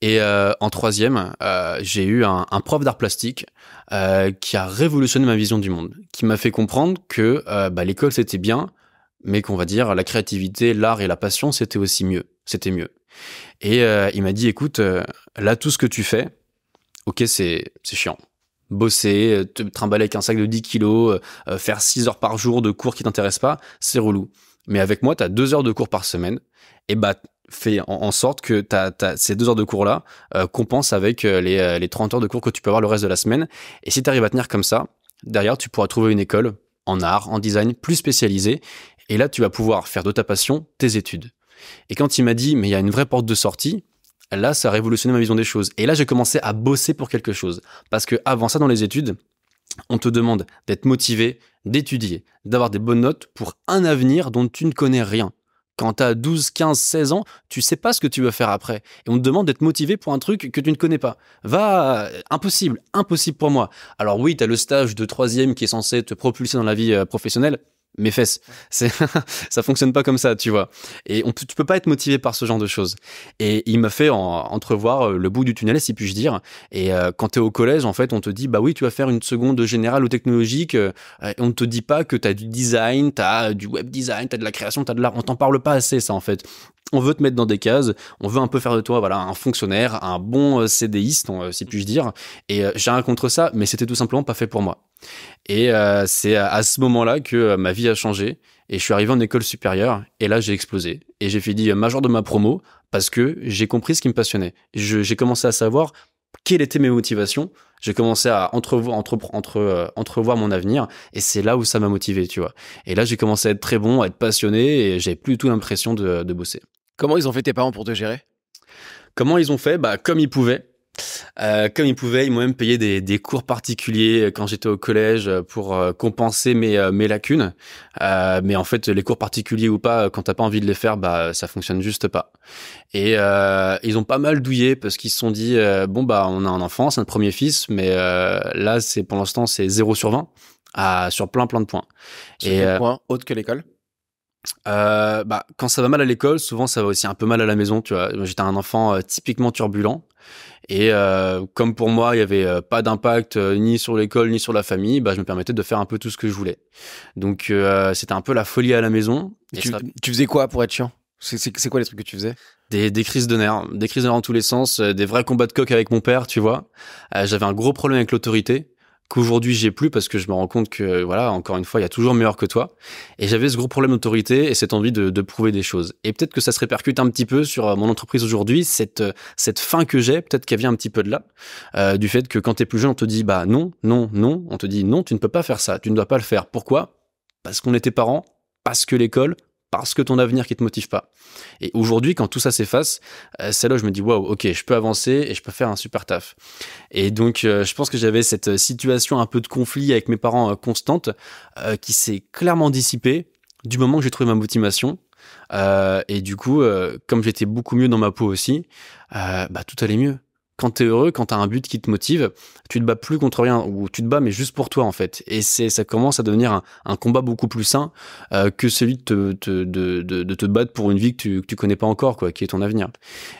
Speaker 1: Et euh, en troisième, euh, j'ai eu un, un prof d'art plastique euh, qui a révolutionné ma vision du monde, qui m'a fait comprendre que bah, l'école c'était bien, mais qu'on va dire la créativité, l'art et la passion c'était aussi mieux, c'était mieux. Et il m'a dit écoute, là tout ce que tu fais, ok c'est c'est chiant, bosser, te trimballer avec un sac de 10 kilos, faire 6 heures par jour de cours qui t'intéressent pas, c'est relou. Mais avec moi, tu as 2 heures de cours par semaine, et bah fait en, sorte que ces deux heures de cours là euh, compensent avec euh, les, 30 euh, heures de cours que tu peux avoir le reste de la semaine. Et si tu arrives à tenir comme ça, derrière, tu pourras trouver une école en art, en design, plus spécialisée. Et là, tu vas pouvoir faire de ta passion tes études. Et quand il m'a dit, mais il y a une vraie porte de sortie, là, ça a révolutionné ma vision des choses. Et là, j'ai commencé à bosser pour quelque chose. Parce que avant ça, dans les études, on te demande d'être motivé, d'étudier, d'avoir des bonnes notes pour un avenir dont tu ne connais rien quand t'as as 12, 15, 16 ans, tu sais pas ce que tu veux faire après. Et on te demande d'être motivé pour un truc que tu ne connais pas. Va, euh, impossible, impossible pour moi. Alors oui, t'as le stage de troisième qui est censé te propulser dans la vie euh, professionnelle mes fesses. (laughs) C'est, ça fonctionne pas comme ça, tu vois. Et on tu peux pas être motivé par ce genre de choses. Et il m'a fait entrevoir euh, le bout du tunnel, si puis-je dire. Et euh, quand tu es au collège, en fait, on te dit, bah oui, tu vas faire une seconde générale ou technologique. Euh, on ne te dit pas que tu as du design, tu as du web design, tu as de la création, tu as de l'art. On t'en parle pas assez, ça, en fait. On veut te mettre dans des cases, on veut un peu faire de toi voilà, un fonctionnaire, un bon CDiste, si puis-je dire. Et j'ai rien contre ça, mais c'était tout simplement pas fait pour moi. Et euh, c'est euh, à ce moment-là que euh, ma vie a changé et je suis arrivé en école supérieure et là j'ai explosé et j'ai fait dit major de ma promo parce que j'ai compris ce qui me passionnait. J'ai commencé à savoir quelles étaient mes motivations. J'ai commencé à entrevoir, mon avenir et c'est là où ça m'a motivé, tu vois. Et là j'ai commencé à être très bon, à être passionné et j'ai plus du tout l'impression de, bosser. Comment ils ont fait tes parents pour te gérer Comment ils ont fait Bah comme ils pouvaient. Euh, comme ils pouvaient, ils m'ont même payé des, des cours particuliers euh, quand j'étais au collège euh, pour euh, compenser mes, mes lacunes. Euh, mais en fait, les cours particuliers ou pas, quand t'as pas envie de les faire, bah ça fonctionne juste pas. Et euh, ils ont pas mal douillé parce qu'ils se sont dit bon bah on a un enfant, c'est un premier fils, mais là c'est pour l'instant c'est 0 sur 20 à, sur plein plein de points. Sur Et des points autres que l'école. Euh, bah, quand ça va mal à l'école, souvent ça va aussi un peu mal à la maison. Tu vois, j'étais un enfant typiquement turbulent. Et euh, comme pour moi, il n'y avait euh, pas d'impact euh, ni sur l'école ni sur la famille, bah, je me permettais de faire un peu tout ce que je voulais. Donc c'était un peu la folie à la maison. Tu, faisais quoi pour être chiant c'est quoi les trucs que tu faisais des, crises de nerfs, des crises de nerfs en tous les sens, des vrais combats de coq avec mon père, tu vois. J'avais un gros problème avec l'autorité. Aujourd'hui, j'ai plus parce que je me rends compte que voilà encore une fois il y a toujours meilleur que toi et j'avais ce gros problème d'autorité et cette envie de, prouver des choses et peut-être que ça se répercute un petit peu sur euh, mon entreprise aujourd'hui cette euh, cette fin que j'ai peut-être qu'elle vient un petit peu de là euh, du fait que quand t'es plus jeune on te dit bah non non non on te dit non tu ne peux pas faire ça tu ne dois pas le faire pourquoi parce qu'on était parents parce que l'école parce que ton avenir qui te motive pas. Et aujourd'hui, quand tout ça s'efface, euh, c'est là où je me dis waouh, ok, je peux avancer et je peux faire un super taf. Et donc, euh, je pense que j'avais cette euh, situation un peu de conflit avec mes parents constante qui s'est clairement dissipée du moment que j'ai trouvé ma motivation. et du coup, comme j'étais beaucoup mieux dans ma peau aussi, bah, tout allait mieux quand t'es heureux, quand t'as un but qui te motive, tu te bats plus contre rien, ou tu te bats mais juste pour toi en fait. Et c'est ça commence à devenir un, combat beaucoup plus sain euh, que celui de te, battre pour une vie que tu, connais pas encore, quoi, qui est ton avenir.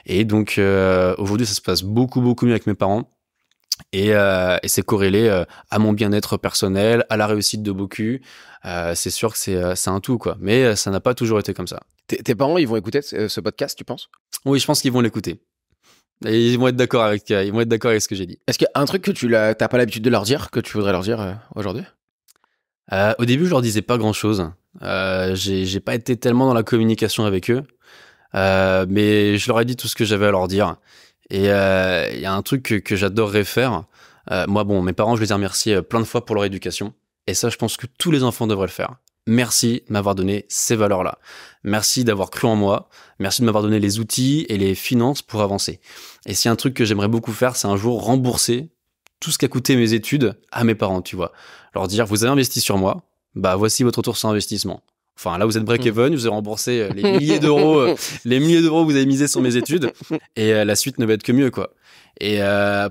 Speaker 1: Et donc euh, aujourd'hui ça se passe beaucoup beaucoup mieux avec mes parents. Et, euh, c'est corrélé à mon bien-être personnel, à la réussite de beaucoup. c'est sûr que c'est un tout, quoi. Mais ça n'a pas toujours été comme ça. Tes parents, ils vont écouter ce podcast, tu penses Oui, je pense qu'ils vont l'écouter ils vont être d'accord avec, euh, ils vont être d'accord avec ce que j'ai dit. Est-ce qu'il un truc que tu n'as pas l'habitude de leur dire, que tu voudrais leur dire euh, aujourd'hui euh, Au début, je leur disais pas grand-chose. Je j'ai pas été tellement dans la communication avec eux, mais je leur ai dit tout ce que j'avais à leur dire. Et il y a un truc que, que j'adorerais faire. moi, bon, mes parents, je les ai remerciés plein de fois pour leur éducation. Et ça, je pense que tous les enfants devraient le faire merci de m'avoir donné ces valeurs-là. Merci d'avoir cru en moi. Merci de m'avoir donné les outils et les finances pour avancer. Et si un truc que j'aimerais beaucoup faire, c'est un jour rembourser tout ce qu'a coûté mes études à mes parents, tu vois. Leur dire, vous avez investi sur moi, bah voici votre retour sur investissement. Enfin, là, vous êtes break-even, mm. vous avez remboursé euh, les (laughs) milliers d'euros, euh, les milliers d'euros que vous avez misés sur mes études, et euh, la suite ne va être que mieux, quoi. Et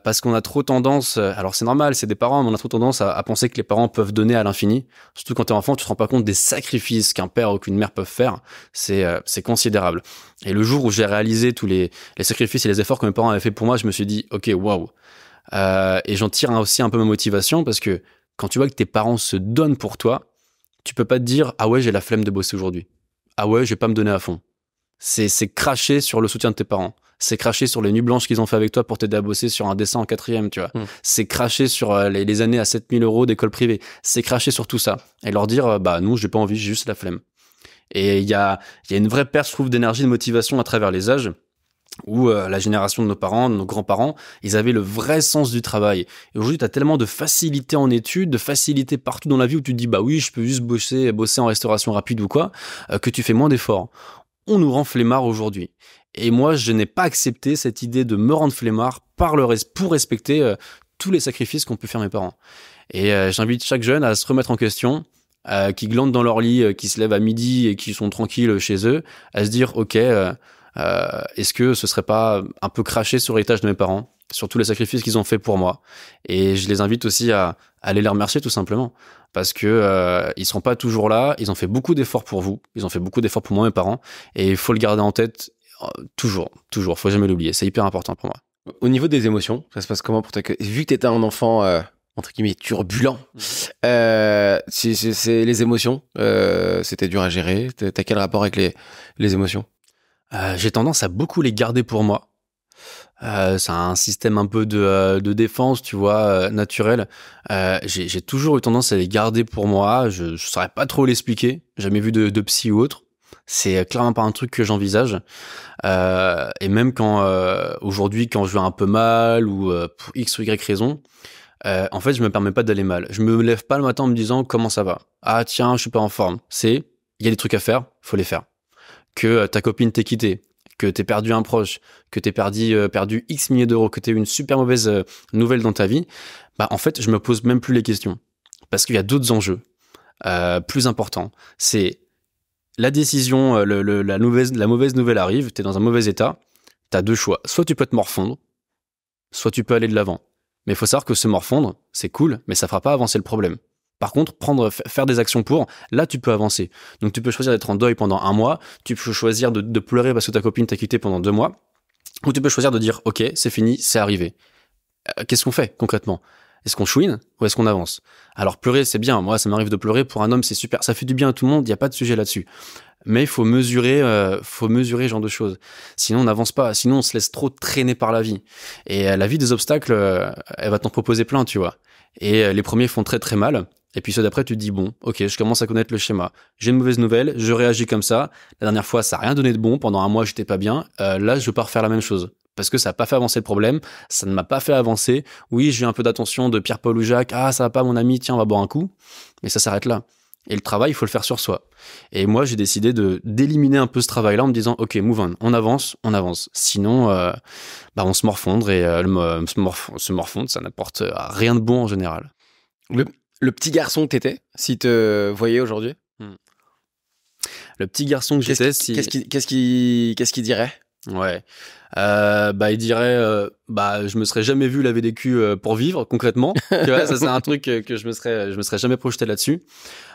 Speaker 1: parce qu'on a trop tendance, alors c'est normal, c'est des parents, mais on a trop tendance à, penser que les parents peuvent donner à l'infini. Surtout quand t'es enfant, tu te rends pas compte des sacrifices qu'un père ou qu'une mère peuvent faire. C'est c'est considérable. Et le jour où j'ai réalisé tous les, les sacrifices et les efforts que mes parents avaient fait pour moi, je me suis dit, ok, waouh. Et j'en tire aussi un peu ma motivation parce que quand tu vois que tes parents se donnent pour toi, tu peux pas te dire ah ouais, j'ai la flemme de bosser aujourd'hui. Ah ouais, je vais pas me donner à fond. C'est c'est cracher sur le soutien de tes parents. C'est cracher sur les nuits blanches qu'ils ont fait avec toi pour t'aider à bosser sur un dessin en quatrième, tu vois. Hmm. C'est cracher sur euh, les, années à 7000 euros d'école privée. C'est cracher sur tout ça. Et leur dire, euh, bah non, j'ai pas envie, j'ai juste la flemme. Et il y a, y a une vraie perte, je trouve, d'énergie, de motivation à travers les âges où euh, la génération de nos parents, de nos grands-parents, ils avaient le vrai sens du travail. Et aujourd'hui, tu as tellement de facilité en études, de facilité partout dans la vie où tu te dis, bah oui, je peux juste bosser, bosser en restauration rapide ou quoi, euh, que tu fais moins d'efforts. On nous rend flemmards aujourd'hui. Et moi, je n'ai pas accepté cette idée de me rendre flemmard pour respecter euh, tous les sacrifices qu'ont pu faire mes parents. Et j'invite chaque jeune à se remettre en question, qui glandent dans leur lit, qui se lèvent à midi et qui sont tranquilles chez eux, à se dire, ok, euh, est-ce que ce serait pas un peu cracher sur l'héritage de mes parents, sur tous les sacrifices qu'ils ont fait pour moi Et je les invite aussi à, aller les remercier tout simplement, parce que euh, ils sont pas toujours là. Ils ont fait beaucoup d'efforts pour vous, ils ont fait beaucoup d'efforts pour moi, mes parents, et il faut le garder en tête euh, toujours, toujours. Faut jamais l'oublier. C'est hyper important pour moi. Au niveau des émotions, ça se passe comment pour toi Vu que tu étais un enfant euh, entre guillemets turbulent. Mmh.
Speaker 2: Euh, c'est les émotions. C'était dur à gérer. T'as quel rapport avec les
Speaker 1: émotions euh, j'ai tendance à beaucoup les garder pour moi. Euh, c'est un système un peu de, euh, de défense, tu vois, euh, naturel. Euh, j'ai toujours eu tendance à les garder pour moi. Je ne saurais pas trop l'expliquer. Jamais vu de, de, psy ou autre. C'est clairement pas un truc que j'envisage. Euh, et même quand aujourd'hui, quand je vais un peu mal ou pour x ou y raison, en fait, je me permets pas d'aller mal. Je me lève pas le matin en me disant comment ça va. Ah tiens, je suis pas en forme. C'est il y a des trucs à faire, faut les faire que euh, ta copine t'ait quitté, que t'aies perdu un proche, que t'aies perdu, euh, perdu X milliers d'euros, que t'aies eu une super mauvaise euh, nouvelle dans ta vie, bah en fait, je me pose même plus les questions. Parce qu'il y a d'autres enjeux plus importants. C'est la décision, la, mauvaise, la mauvaise nouvelle arrive, t'es dans un mauvais état, t'as deux choix. Soit tu peux te morfondre, soit tu peux aller de l'avant. Mais il faut savoir que se morfondre, c'est cool, mais ça fera pas avancer le problème. Par contre, prendre, faire des actions pour, là, tu peux avancer. Donc, tu peux choisir d'être en deuil pendant un mois, tu peux choisir de, pleurer parce que ta copine t'a quitté pendant deux mois, ou tu peux choisir de dire, OK, c'est fini, c'est arrivé. Euh, qu'est-ce qu'on fait concrètement est-ce qu'on chouine ou est-ce qu'on avance Alors pleurer, c'est bien. Moi, ça m'arrive de pleurer. Pour un homme, c'est super. Ça fait du bien à tout le monde. Il n'y a pas de sujet là-dessus. Mais il faut mesurer, euh, faut mesurer ce genre de choses. Sinon, on n'avance pas. Sinon, on se laisse trop traîner par la vie. Et euh, la vie des obstacles, elle va t'en proposer plein, tu vois. Et les premiers font très très mal. Et puis ceux d'après, tu te dis, bon, ok, je commence à connaître le schéma. J'ai une mauvaise nouvelle, je réagis comme ça. La dernière fois, ça n'a rien donné de bon. Pendant un mois, j'étais pas bien. Euh, là, je pars faire la même chose. Parce que ça n'a pas fait avancer le problème, ça ne m'a pas fait avancer. Oui, j'ai un peu d'attention de Pierre-Paul ou Jacques. Ah, ça va pas, mon ami, tiens, on va boire un coup. Mais ça s'arrête là. Et le travail, il faut le faire sur soi. Et moi, j'ai décidé de d'éliminer un peu ce travail-là en me disant, ok, move on, on avance, on avance. Sinon, euh, bah, on se morfondre et euh, euh, se, morfondre, ça n'apporte rien de bon en général. Le petit garçon que t'étais, si te voyais aujourd'hui hmm. Le petit garçon que j'étais, si... Qu'est-ce qu'il dirait Ouais. Euh, bah, il dirait, euh, bah, je me serais jamais vu laver des culs euh, pour vivre, concrètement. (laughs) ça, c'est un truc que je me serais, je me serais jamais projeté là-dessus.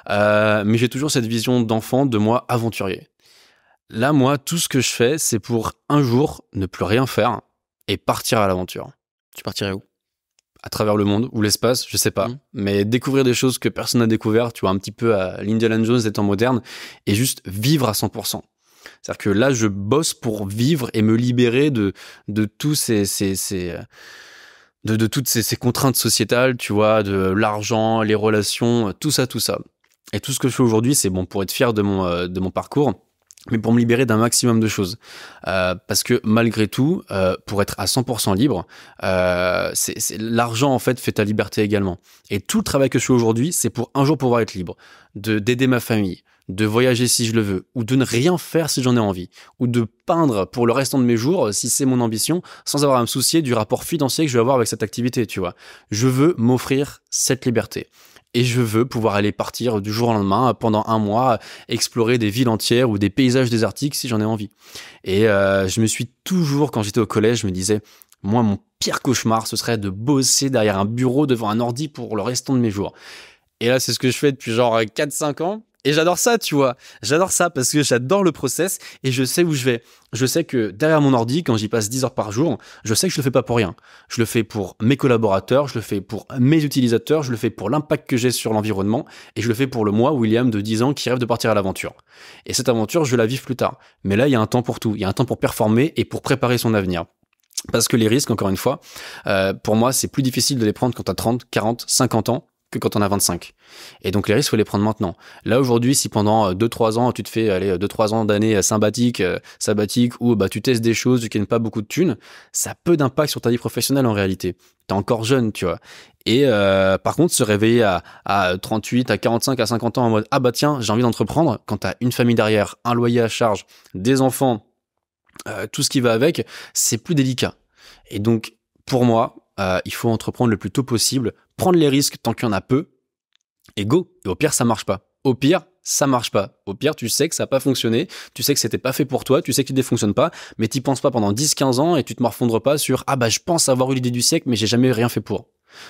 Speaker 1: mais j'ai toujours cette vision d'enfant, de moi aventurier. Là, moi, tout ce que je fais, c'est pour un jour ne plus rien faire et partir à l'aventure. Tu partirais où à travers le monde ou l'espace, je sais pas. Mm. Mais découvrir des choses que personne n'a découvert, tu vois, un petit peu à l'Indiana Jones des temps modernes, et juste vivre à 100%. C'est-à-dire que là, je bosse pour vivre et me libérer de, de euh, toutes ces, contraintes sociétales, tu vois, de l'argent, les relations, tout ça, tout ça. Et tout ce que je fais aujourd'hui, c'est bon pour être fier de mon euh, parcours mais pour me libérer d'un maximum de choses. Euh, parce que malgré tout, euh, pour être à 100% libre, euh, l'argent en fait fait ta liberté également. Et tout le travail que je fais aujourd'hui, c'est pour un jour pouvoir être libre, de d'aider ma famille, de voyager si je le veux, ou de ne rien faire si j'en ai envie, ou de peindre pour le restant de mes jours, euh, si c'est mon ambition, sans avoir à me soucier du rapport financier que je vais avoir avec cette activité, tu vois. Je veux m'offrir cette liberté et je veux pouvoir aller partir du jour au lendemain euh, pendant un mois euh, explorer des villes entières ou des paysages désertiques si j'en ai envie. Et euh, je me suis toujours quand j'étais au collège, je me disais moi mon pire cauchemar ce serait de bosser derrière un bureau devant un ordi pour le restant de mes jours. Et là c'est ce que je fais depuis genre 4 5 ans et j'adore ça, tu vois. J'adore ça parce que j'adore le process et je sais où je vais. Je sais que derrière mon ordi, quand j'y passe 10 heures par jour, je sais que je le fais pas pour rien. Je le fais pour mes collaborateurs, je le fais pour mes utilisateurs, je le fais pour l'impact que j'ai sur l'environnement et je le fais pour le moi, William, de 10 ans, qui rêve de partir à l'aventure. Et cette aventure, je la vive plus tard. Mais là, il y a un temps pour tout. Il y a un temps pour performer et pour préparer son avenir. Parce que les risques, encore une fois, euh, pour moi, c'est plus difficile de les prendre quand tu as 30, 40, 50 ans que quand on a 25. Et donc les risques, il faut les prendre maintenant. Là aujourd'hui, si pendant 2-3 euh, ans, tu te fais aller 2-3 ans d'année euh, sympathique euh, sabbatique ou bah, tu testes des choses, tu gagnes pas beaucoup de thunes, ça a peu d'impact sur ta vie professionnelle en réalité. Tu es encore jeune, tu vois. Et par contre, se réveiller à, 38, à 45, à 50 ans en mode ah bah tiens, j'ai envie d'entreprendre, quand tu as une famille derrière, un loyer à charge, des enfants, tout ce qui va avec, c'est plus délicat. Et donc, pour moi, euh, il faut entreprendre le plus tôt possible, prendre les risques tant qu'il y en a peu, et go. Et au pire, ça marche pas. Au pire, ça marche pas. Au pire, tu sais que ça n'a pas fonctionné, tu sais que c'était pas fait pour toi, tu sais qu'il ne fonctionne pas, mais t'y penses pas pendant 10-15 ans et tu te morfondres pas sur ah bah je pense avoir eu l'idée du siècle, mais j'ai jamais rien fait pour.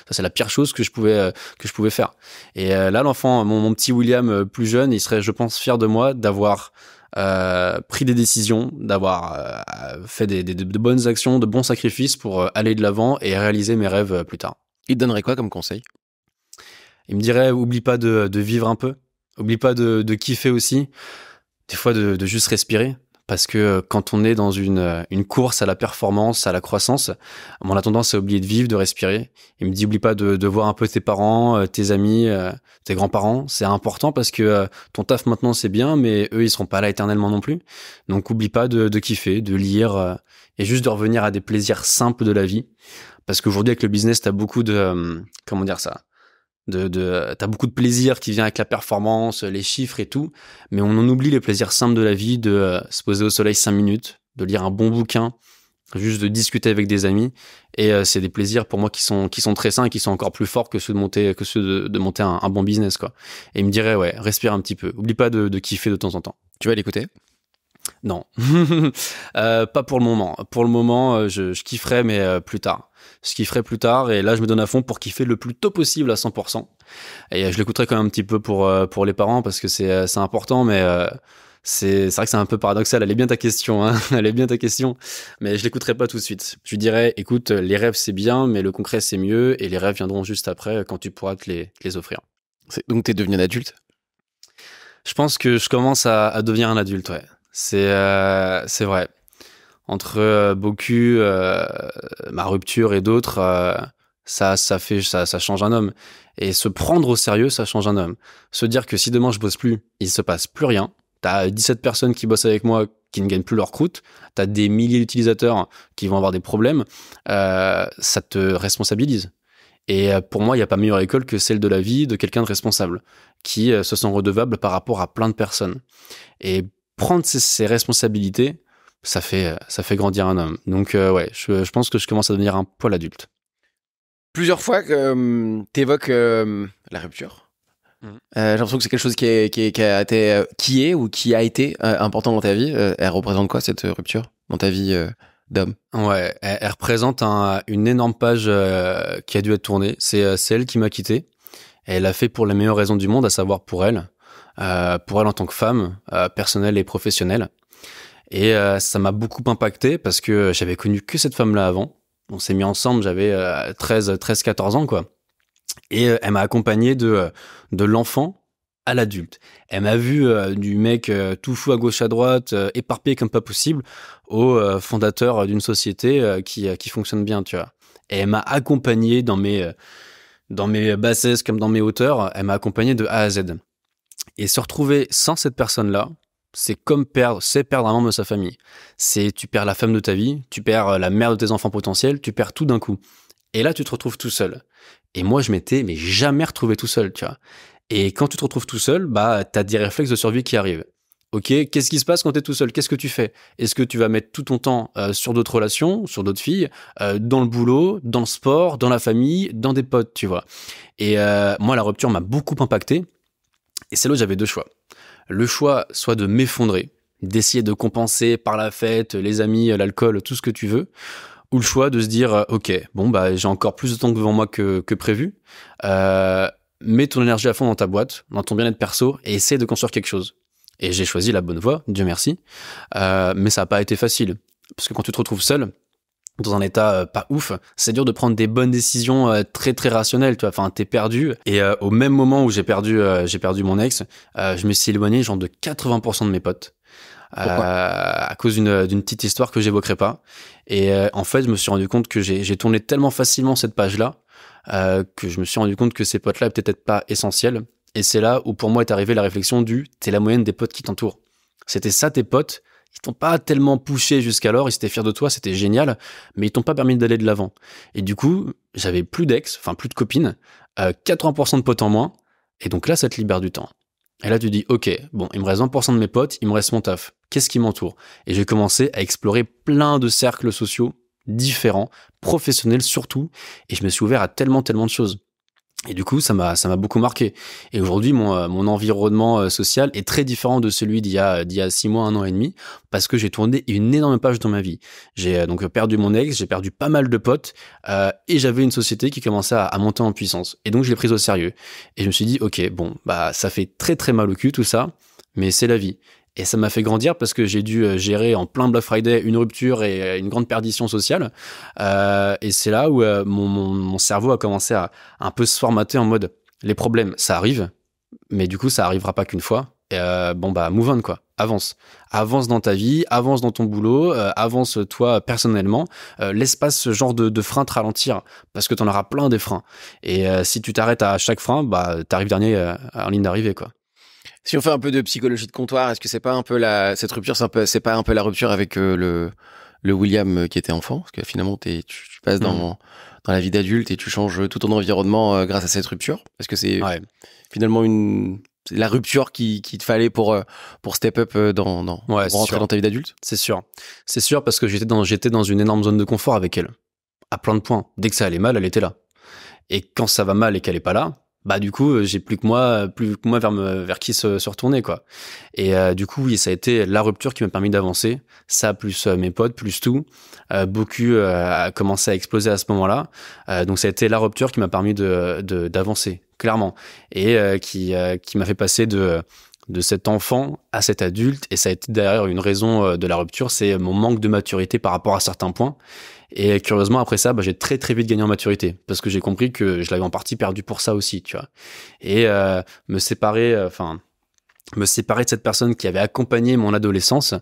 Speaker 1: Ça, c'est la pire chose que je pouvais, euh, que je pouvais faire. Et euh, là, l'enfant, mon, petit William plus jeune, il serait, je pense, fier de moi d'avoir euh, pris des décisions, d'avoir euh, fait des, de bonnes actions, de bons sacrifices pour euh, aller de l'avant et réaliser mes rêves plus tard. Il te donnerait quoi comme conseil Il me dirait oublie pas de, vivre un peu, oublie pas de, de kiffer aussi, des fois de, de juste respirer parce que euh, quand on est dans euh, une, course à la performance, à la croissance, on a tendance à oublier de vivre, de respirer. Il me dit, oublie pas de, voir un peu tes parents, euh, tes amis, tes grands-parents. C'est important parce que ton taf maintenant, c'est bien, mais eux, ils seront pas là éternellement non plus. Donc, oublie pas de, de kiffer, de lire et juste de revenir à des plaisirs simples de la vie. Parce qu'aujourd'hui, avec le business, tu as beaucoup de... comment dire ça de, de t'as beaucoup de plaisir qui vient avec la performance, les chiffres et tout, mais on en oublie les plaisirs simples de la vie, de euh, se poser au soleil cinq minutes, de lire un bon bouquin, juste de discuter avec des amis. Et euh, c'est des plaisirs pour moi qui sont, qui sont très sains et qui sont encore plus forts que ceux de monter, que ceux de, monter un, bon business, quoi. Et il me dirait, ouais, respire un petit peu. Oublie pas de, de kiffer de temps en temps. Tu vas l'écouter? Non, (laughs) euh, pas pour le moment. Pour le moment, je, je kifferais, mais plus tard ce qu'il ferait plus tard. Et là, je me donne à fond pour kiffer le plus tôt possible à 100%. Et euh, je l'écouterai quand même un petit peu pour, euh, pour les parents parce que c'est euh, important, mais c'est vrai que c'est un peu paradoxal. Elle est bien ta question, hein. (laughs) bien ta question, mais je l'écouterai pas tout de suite. Je lui dirais, écoute, les rêves c'est bien, mais le concret c'est mieux, et les rêves viendront juste après quand tu pourras te les, les offrir. Donc tu es devenu un adulte Je pense que je commence à, devenir un adulte, ouais. C'est vrai entre euh, beaucoup ma rupture et d'autres, euh, ça, ça fait, ça, change un homme. Et se prendre au sérieux, ça change un homme. Se dire que si demain je bosse plus, il se passe plus rien. T'as 17 personnes qui bossent avec moi qui ne gagnent plus leur croûte. T'as des milliers d'utilisateurs qui vont avoir des problèmes. Euh, ça te responsabilise. Et pour moi, il n'y a pas meilleure école que celle de la vie de quelqu'un de responsable qui se sent redevable par rapport à plein de personnes. Et prendre ses responsabilités, ça fait, ça fait grandir un homme. Donc, euh, ouais, je, je, pense que je commence à devenir un poil adulte.
Speaker 2: Plusieurs fois que euh, tu évoques euh, la rupture. Mm. J'ai l'impression que c'est quelque chose qui, est, qui, qui, été, qui est ou qui a été important dans ta vie. elle représente quoi cette rupture dans ta vie d'homme
Speaker 1: Ouais, elle, représente une énorme page qui a dû être tournée. C'est elle qui m'a quitté. elle l'a fait pour les meilleures raisons du monde, à savoir pour elle, pour elle en tant que femme, personnelle et professionnelle. Et euh, ça m'a beaucoup impacté parce que j'avais connu que cette femme-là avant. On s'est mis ensemble, j'avais 13, 13, 14 ans, quoi. Et euh, elle m'a accompagné de, euh, de l'enfant à l'adulte. Elle m'a vu du mec tout fou à gauche à droite, éparpillé comme pas possible, au fondateur d'une société qui, fonctionne bien, tu vois. Et elle m'a accompagné dans mes, dans mes bassesses comme dans mes hauteurs, elle m'a accompagné de A à Z. Et se retrouver sans cette personne-là, c'est comme perdre, c'est perdre un membre de sa famille. C'est tu perds la femme de ta vie, tu perds euh, la mère de tes enfants potentiels, tu perds tout d'un coup. Et là, tu te retrouves tout seul. Et moi, je m'étais mais jamais retrouvé tout seul, tu vois. Et quand tu te retrouves tout seul, bah, t'as des réflexes de survie qui arrivent. Ok, qu'est-ce qui se passe quand t'es tout seul Qu'est-ce que tu fais Est-ce que tu vas mettre tout ton temps euh, sur d'autres relations, sur d'autres filles, euh, dans le boulot, dans le sport, dans la famille, dans des potes, tu vois Et moi, la rupture m'a beaucoup impacté. Et c'est là où j'avais deux choix le choix soit de m'effondrer, d'essayer de compenser par la fête, les amis, l'alcool, tout ce que tu veux, ou le choix de se dire euh, ok bon bah j'ai encore plus de temps devant moi que, prévu euh, mets ton énergie à fond dans ta boîte dans ton bien-être perso et essaie de construire quelque chose et j'ai choisi la bonne voie Dieu merci euh, mais ça n'a pas été facile parce que quand tu te retrouves seul dans un état euh, pas ouf, c'est dur de prendre des bonnes décisions euh, très très rationnelles, tu vois. Enfin, t'es perdu. Et euh, au même moment où j'ai perdu, j'ai perdu mon ex, je me suis éloigné genre de 80% de mes potes. à cause d'une petite histoire que j'évoquerai pas. Et en fait, je me suis rendu compte que j'ai tourné tellement facilement cette page-là que je me suis rendu compte que ces potes-là étaient peut-être pas essentiels. Et c'est là où pour moi est arrivée la réflexion du t'es la moyenne des potes qui t'entourent. C'était ça tes potes, ils t'ont pas tellement poussé jusqu'alors, ils étaient fiers de toi, c'était génial, mais ils t'ont pas permis d'aller de l'avant. Et du coup, j'avais plus d'ex, enfin plus de copines, 80% euh, de potes en moins, et donc là, ça te libère du temps. Et là, tu dis, ok, bon, il me reste 1% de mes potes, il me reste mon taf. Qu'est-ce qui m'entoure Et j'ai commencé à explorer plein de cercles sociaux différents, professionnels surtout, et je me suis ouvert à tellement, tellement de choses. Et du coup, ça m'a, ça m'a beaucoup marqué. Et aujourd'hui, mon, euh, environnement euh, social est très différent de celui d'il y a, euh, d'il y a six mois, un an et demi, parce que j'ai tourné une énorme page dans ma vie. J'ai donc perdu mon ex, j'ai perdu pas mal de potes, et j'avais une société qui commençait à, monter en puissance. Et donc, je l'ai prise au sérieux. Et je me suis dit, ok, bon, bah, ça fait très très mal au cul tout ça, mais c'est la vie. Et ça m'a fait grandir parce que j'ai dû euh, gérer en plein Black Friday une rupture et euh, une grande perdition sociale. Euh, et c'est là où mon, cerveau a commencé à un peu se formater en mode les problèmes, ça arrive, mais du coup, ça arrivera pas qu'une fois. bon, bah, move on, quoi. Avance. Avance dans ta vie, avance dans ton boulot, avance toi personnellement. laisse pas ce genre de, de frein te ralentir parce que t'en auras plein des freins. Et si tu t'arrêtes à chaque frein, bah, t'arrives dernier en ligne d'arrivée, quoi. Si on fait un peu de psychologie de comptoir,
Speaker 2: est-ce que c'est pas un peu la cette rupture, c'est pas un peu la rupture avec euh, le le William euh, qui était enfant, parce que finalement tu, passes dans, mmh. dans la vie d'adulte et tu changes tout ton environnement euh, grâce à cette rupture. Est-ce que c'est finalement
Speaker 1: une la rupture qu'il qui te fallait pour, pour step up dans, dans pour rentrer dans ta vie d'adulte C'est sûr. C'est sûr parce que j'étais dans, j'étais dans une énorme zone de confort avec elle. À plein de points. Dès que ça allait mal, elle était là. Et quand ça va mal et qu'elle n'est pas là, bah du coup euh, j'ai plus que moi euh, plus que moi vers me, vers qui se, retourner quoi et euh, du coup oui ça a été la rupture qui m'a permis d'avancer ça plus mes potes plus tout euh, beaucoup a commencé à exploser à ce moment là donc ça a été la rupture qui m'a permis de d'avancer clairement et qui qui m'a fait passer de de cet enfant à cet adulte et ça a été derrière une raison de la rupture c'est mon manque de maturité par rapport à certains points et curieusement, après ça, bah, j'ai très très vite gagné en maturité parce que j'ai compris que je l'avais en partie perdu pour ça aussi, tu vois. Et euh, me séparer, euh, enfin. me séparer de cette personne qui avait accompagné mon adolescence,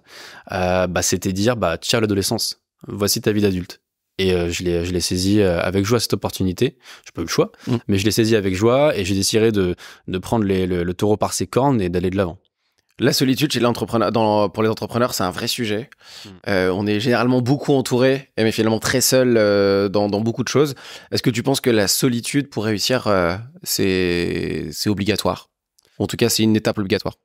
Speaker 1: euh, bah, c'était dire bah tiens l'adolescence, voici ta vie d'adulte. Et je l'ai je l'ai saisi avec joie cette opportunité. Je eu le choix, mm. mais je l'ai saisi avec joie et j'ai décidé de prendre le taureau par ses cornes et d'aller de l'avant. La solitude chez l'entrepreneur, dans, pour les entrepreneurs, c'est un vrai
Speaker 2: sujet. Hmm. Euh, on est généralement beaucoup entouré, mais finalement très seul euh, dans, beaucoup de choses. Est-ce que tu penses que la solitude pour réussir, euh, c'est, obligatoire
Speaker 1: En tout cas, c'est une étape obligatoire.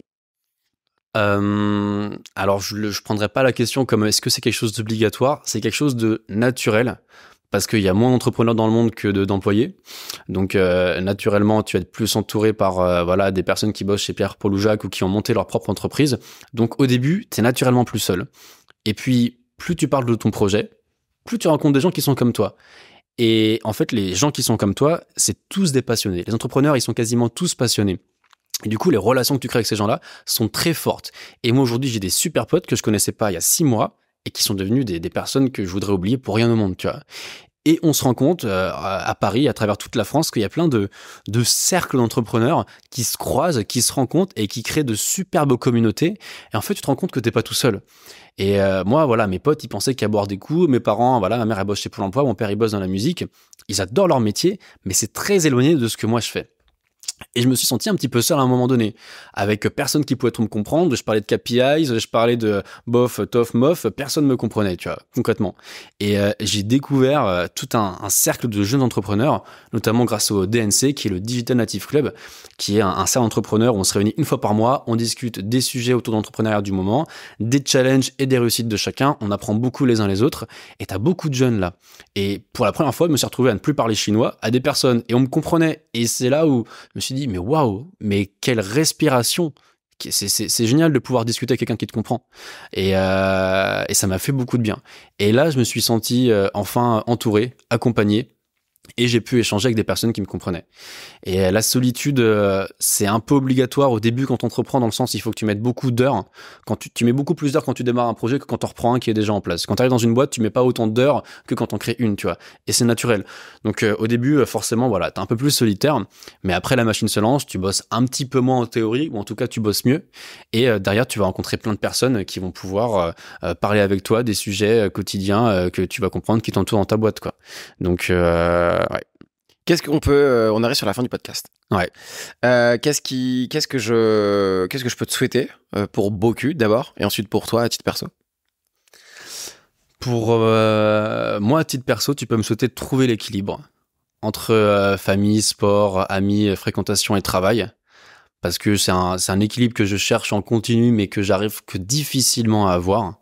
Speaker 1: alors, je ne prendrai pas la question comme est-ce que c'est quelque chose d'obligatoire, c'est quelque chose de naturel parce qu'il y a moins d'entrepreneurs dans le monde que d'employés. Donc euh, naturellement, tu vas être plus entouré par euh, voilà des personnes qui bossent chez Pierre Paul ou ou qui ont monté leur propre entreprise. Donc au début, tu es naturellement plus seul. Et puis plus tu parles de ton projet, plus tu rencontres des gens qui sont comme toi. Et en fait, les gens qui sont comme toi, c'est tous des passionnés. Les entrepreneurs, ils sont quasiment tous passionnés. du coup, les relations que tu crées avec ces gens-là sont très fortes. Et moi, aujourd'hui, j'ai des super potes que je connaissais pas il y a six mois et qui sont devenus des, personnes que je voudrais oublier pour rien au monde, tu vois. Et on se rend compte euh, à Paris, à travers toute la France, qu'il y a plein de, cercles d'entrepreneurs qui se croisent, qui se rencontrent et qui créent de superbes communautés. Et en fait, tu te rends compte que t'es pas tout seul. Et euh, moi, voilà, mes potes, ils pensaient qu'à boire des coups. Mes parents, voilà, ma mère, elle bosse chez Pôle Emploi, mon père, il bosse dans la musique. Ils adorent leur métier, mais c'est très éloigné de ce que moi je fais. Et je me suis senti un petit peu seul à un moment donné, avec personne qui pouvait trop me comprendre. Je parlais de KPIs, je parlais de bof, tof, mof, personne ne me comprenait, tu vois, concrètement. Et euh, j'ai découvert euh, tout un, cercle de jeunes entrepreneurs, notamment grâce au DNC, qui est le Digital Native Club, qui est un, cercle d'entrepreneurs où on se réunit une fois par mois, on discute des sujets autour d'entrepreneuriat du moment, des challenges et des réussites de chacun, on apprend beaucoup les uns les autres, et t'as beaucoup de jeunes là. Et pour la première fois, je me suis retrouvé à ne plus parler chinois à des personnes, et on me comprenait. Et c'est là où je me suis dit, mais waouh, mais quelle respiration c'est génial de pouvoir discuter avec quelqu'un qui te comprend. Euh, et, ça m'a fait beaucoup de bien. Et là, je me suis senti euh, enfin entouré, accompagné, et j'ai pu échanger avec des personnes qui me comprenaient. Et euh, la solitude, euh, c'est un peu obligatoire au début quand on entreprend, dans le sens il faut que tu mettes beaucoup d'heures. Quand tu, mets beaucoup plus d'heures quand tu démarres un projet que quand tu reprends un qui est déjà en place. Quand tu arrives dans une boîte, tu mets pas autant d'heures que quand on crée une, tu vois. Et c'est naturel. Donc euh, au début, forcément, voilà, t'es un peu plus solitaire, mais après la machine se lance, tu bosses un petit peu moins en théorie, ou en tout cas tu bosses mieux. Et derrière, tu vas rencontrer plein de personnes qui vont pouvoir parler avec toi des sujets quotidiens que tu vas comprendre qui t'entourent dans ta boîte, quoi. Donc euh, qu'est-ce qu'on peut euh, On arrive sur la fin du podcast. Ouais. Euh, qu'est-ce qui,
Speaker 2: qu'est-ce que je, qu'est-ce que je peux te souhaiter pour Boku d'abord et ensuite pour toi à titre perso.
Speaker 1: Pour moi à titre perso, tu peux me souhaiter trouver l'équilibre entre famille, sport, amis, fréquentation et travail. Parce que c'est un, c'est un équilibre que je cherche en continu, mais que j'arrive que difficilement à avoir.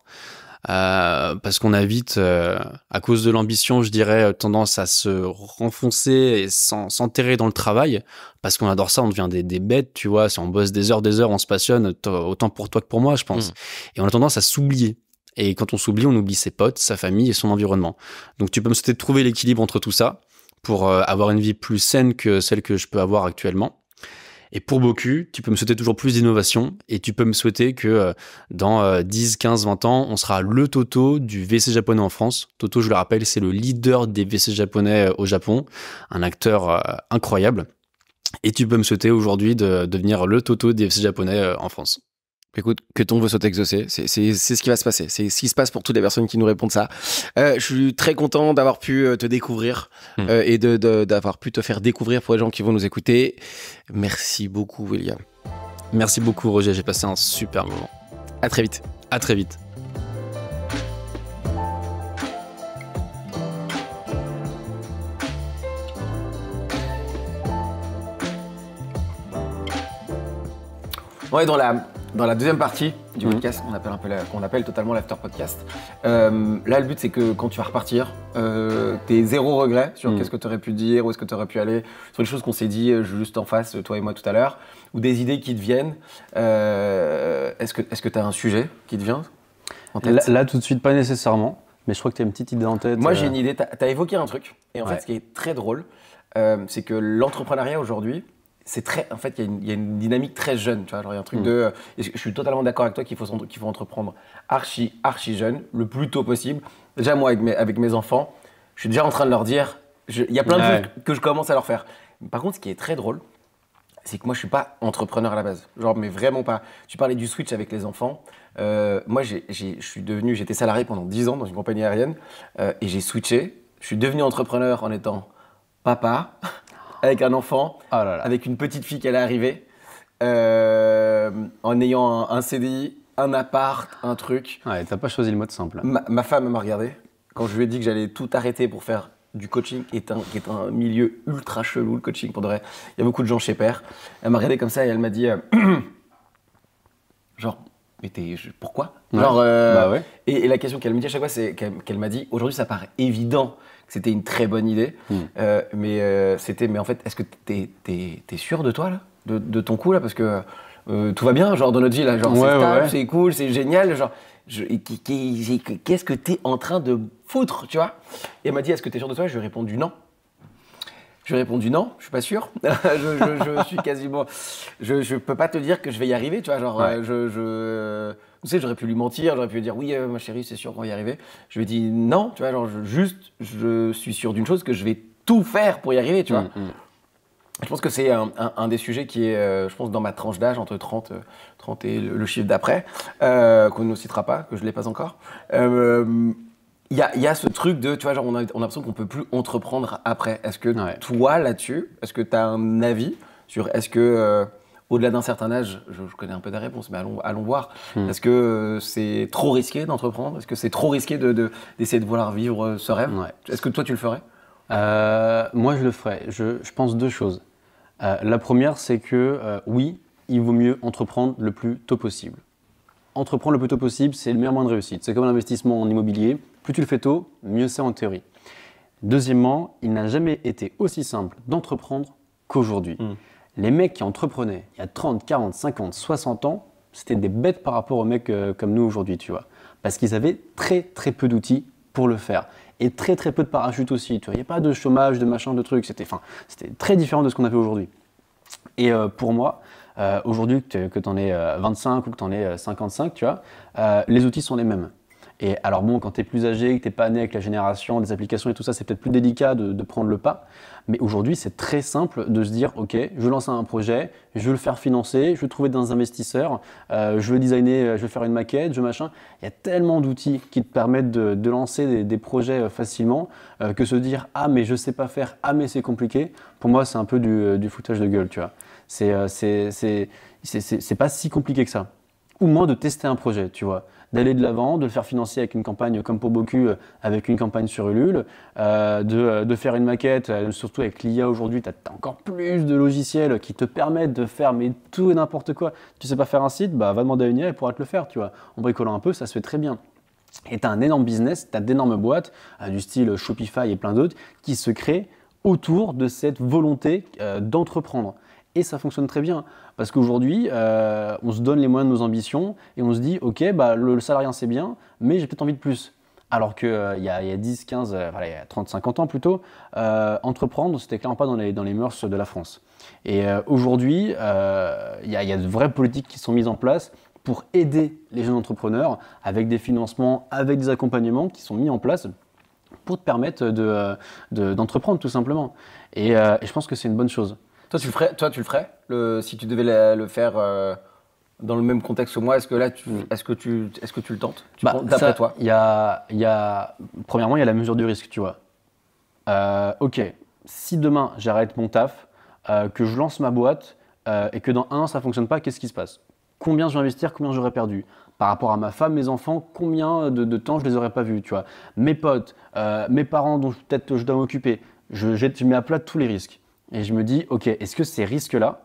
Speaker 1: Euh, parce qu'on a vite, euh, à cause de l'ambition, je dirais, euh, tendance à se renfoncer et s'enterrer dans le travail, parce qu'on adore ça, on devient des, bêtes, tu vois, si on bosse des heures, des heures, on se passionne, autant pour toi que pour moi, je pense. Mm. Et on a tendance à s'oublier. Et quand on s'oublie, on oublie ses potes, sa famille et son environnement. Donc tu peux me souhaiter de trouver l'équilibre entre tout ça pour avoir une vie plus saine que celle que je peux avoir actuellement et pour beaucoup, tu peux me souhaiter toujours plus d'innovation et tu peux me souhaiter que euh, dans 10, 15, 20 ans, on sera le Toto du VC japonais en France. Toto, je le rappelle, c'est le leader des VC japonais euh, au Japon, un acteur euh, incroyable. Et tu peux me souhaiter aujourd'hui de devenir le Toto des VC japonais en France. Écoute, que ton vœu soit exaucé, c'est ce qui va se passer,
Speaker 2: c'est ce qui se passe pour toutes les personnes qui nous répondent ça. Euh, je suis très content d'avoir pu euh, te découvrir hmm. euh, et d'avoir pu te faire découvrir pour les gens qui vont nous écouter. Merci beaucoup William.
Speaker 1: Merci beaucoup Roger, j'ai passé un super moment. À très vite. À très vite.
Speaker 2: On est dans la dans la deuxième partie du mhm. podcast, qu'on appelle, un appelle totalement l'after podcast, euh, là, le but, c'est que quand tu vas repartir, euh, es zéro regret sur mhm. qu'est-ce que tu aurais pu dire, où est-ce que tu aurais pu aller, sur les choses qu'on s'est dit euh, juste en face, toi et moi tout à l'heure, ou des idées qui te viennent. Euh, est-ce que est-ce que tu as un sujet qui te vient en tête Là,
Speaker 1: tout de suite, pas nécessairement, mais je crois que tu as une petite idée en tête. Moi, j'ai une
Speaker 2: idée. Tu as, évoqué un truc, et en fait, ce qui est très drôle, c'est que l'entrepreneuriat aujourd'hui, c'est très. En fait, il y, a une dynamique très jeune. un truc mm. de. Euh, je suis totalement d'accord avec toi qu'il faut, faut entreprendre archi, archi jeune, le plus tôt possible. Déjà, moi, avec mes, avec mes enfants, je suis déjà en train de leur dire. Il y a plein de trucs que je commence à leur faire. Par contre, ce qui est très drôle, c'est que moi, je suis pas entrepreneur à la base. Genre, mais vraiment pas. Tu parlais du switch avec les enfants. Euh, moi, je suis devenu, j'étais salarié pendant 10 ans dans une compagnie aérienne euh, et j'ai switché. Je suis devenu entrepreneur en étant papa. (laughs) avec un enfant, oh avec une petite fille qui est arrivée, euh, en ayant un, CDI, un appart, un truc. Ouais, t'as pas choisi le mode simple. Ma, femme, femme m'a regardé quand je lui ai dit que j'allais tout arrêter pour faire du coaching, qui est un, qui est un milieu ultra chelou, le coaching pour de vrai. Il y a beaucoup de gens chez Père. Elle m'a regardé comme ça et elle m'a dit euh, (clears throat) genre mais t'es, pourquoi Genre, euh, bah et, la question qu'elle me dit à chaque fois, c'est qu'elle, m'a dit, aujourd'hui ça paraît évident que c'était une très bonne idée, hmm. euh, mais euh, c'était, mais en fait, est-ce que t'es, es, sûr de toi là, de, ton coup là, parce que tout va bien, genre dans notre vie genre c'est cool, c'est génial, genre qu'est-ce que t'es en train de foutre, tu vois Et elle m'a dit, est-ce que t'es sûr de toi Je lui ai répondu non. J'ai répondu non, je suis pas sûr. (laughs) je, je, suis quasiment. Je, peux pas te dire que je vais y arriver, tu vois. Genre, je, sais, j'aurais pu lui mentir, j'aurais pu lui dire oui, euh, ma chérie, c'est sûr qu'on va y arriver. Je lui ai dit non, tu vois. Genre, juste, je suis sûr d'une chose, que je vais tout faire pour y arriver, tu vois. Mm, mm. Je pense que c'est un, des sujets qui est, euh, je pense, dans ma tranche d'âge, entre 30, 30 euh, et le, chiffre d'après, qu'on ne citera pas, que je ne l'ai pas encore il y a, ce truc de, tu vois, genre, on a, a l'impression qu'on peut plus entreprendre après. Est-ce que toi, là-dessus, est-ce que tu as un avis sur est-ce que, euh, au-delà d'un certain âge, je, connais un peu ta réponse, mais allons, allons voir, hmm. est-ce que euh, c'est trop risqué d'entreprendre Est-ce que c'est trop risqué d'essayer de, d'essayer de, vouloir vivre euh, ce rêve Est-ce que toi, tu le ferais
Speaker 1: Moi, je le ferais. Je, je pense deux choses. la première, c'est que oui, il vaut mieux entreprendre le plus tôt possible entreprendre le plus tôt possible, c'est le meilleur moyen de réussite. C'est comme l'investissement en immobilier. Plus tu le fais tôt, mieux c'est en théorie. Deuxièmement, il n'a jamais été aussi simple d'entreprendre qu'aujourd'hui. Hmm. Les mecs qui entreprenaient il y a 30, 40, 50, 60 ans, c'était des bêtes par rapport aux mecs euh, comme nous aujourd'hui, tu vois. Parce qu'ils avaient très très peu d'outils pour le faire. Et très très peu de parachutes aussi, tu Il n'y a pas de chômage, de machin, de trucs. C'était très différent de ce qu'on a fait aujourd'hui. Et euh, pour moi, euh, aujourd'hui, que, tu en es 25 ou que tu en es 55, tu vois, les outils sont les mêmes. Et alors bon, quand tu es plus âgé, que tu n'es pas né avec la génération, des applications et tout ça, c'est peut-être plus délicat de, prendre le pas. Mais aujourd'hui, c'est très simple de se dire, OK, je lance un projet, je veux le faire financer, je veux trouver des investisseurs, euh, je veux designer, je veux faire une maquette, je machin. Il y a tellement d'outils qui te permettent de, lancer des, projets euh, facilement euh, que se dire, ah mais je ne sais pas faire, ah mais c'est compliqué, pour moi, c'est un peu du, du, foutage de gueule, tu vois. C'est pas si compliqué que ça. Ou moins de tester un projet, tu vois d'aller de l'avant, de le faire financer avec une campagne comme pour euh, avec une campagne sur Ulule, euh, de, euh, de, faire une maquette, surtout avec l'IA aujourd'hui, tu as, encore plus de logiciels qui te permettent de faire mais tout et n'importe quoi. Tu sais pas faire un site, bah va demander à une IA, elle pourra te le faire, tu vois. En bricolant un peu, ça se fait très bien. Et tu as un énorme business, tu as d'énormes boîtes, du style Shopify et plein d'autres, qui se créent autour de cette volonté d'entreprendre. Et ça fonctionne très bien. Parce qu'aujourd'hui, euh, on se donne les moyens de nos ambitions et on se dit, OK, bah, le, salarié salariat, c'est bien, mais j'ai peut-être envie de plus. Alors qu'il euh, y, a 10, 15, euh, voilà, 30, 50 ans plutôt, entreprendre, c'était clairement pas dans les, dans les mœurs de la France. Et aujourd'hui, il y, a, de vraies politiques qui sont mises en place pour aider les jeunes entrepreneurs avec des financements, avec des accompagnements qui sont mis en place pour te permettre d'entreprendre de, tout simplement. et, je pense que c'est une bonne chose.
Speaker 2: Toi, tu le ferais, toi, tu le, ferais le, Si tu devais le faire euh, dans le même contexte que moi, est-ce que là, mm. est-ce que, tu, est que tu le tentes bah, D'après toi
Speaker 1: y a, y a, Premièrement, il y a la mesure du risque, tu vois. Euh, ok, si demain, j'arrête mon taf, euh, que je lance ma boîte et que dans un an, ça ne fonctionne pas, qu'est-ce qui se passe Combien je vais investir Combien j'aurais perdu par rapport à ma femme, mes enfants, combien de, temps je les aurais pas vus, tu vois. Mes potes, mes parents dont peut-être je dois m'occuper. Je, je, mets à plat tous les risques et je me dis, ok, est-ce que ces risques-là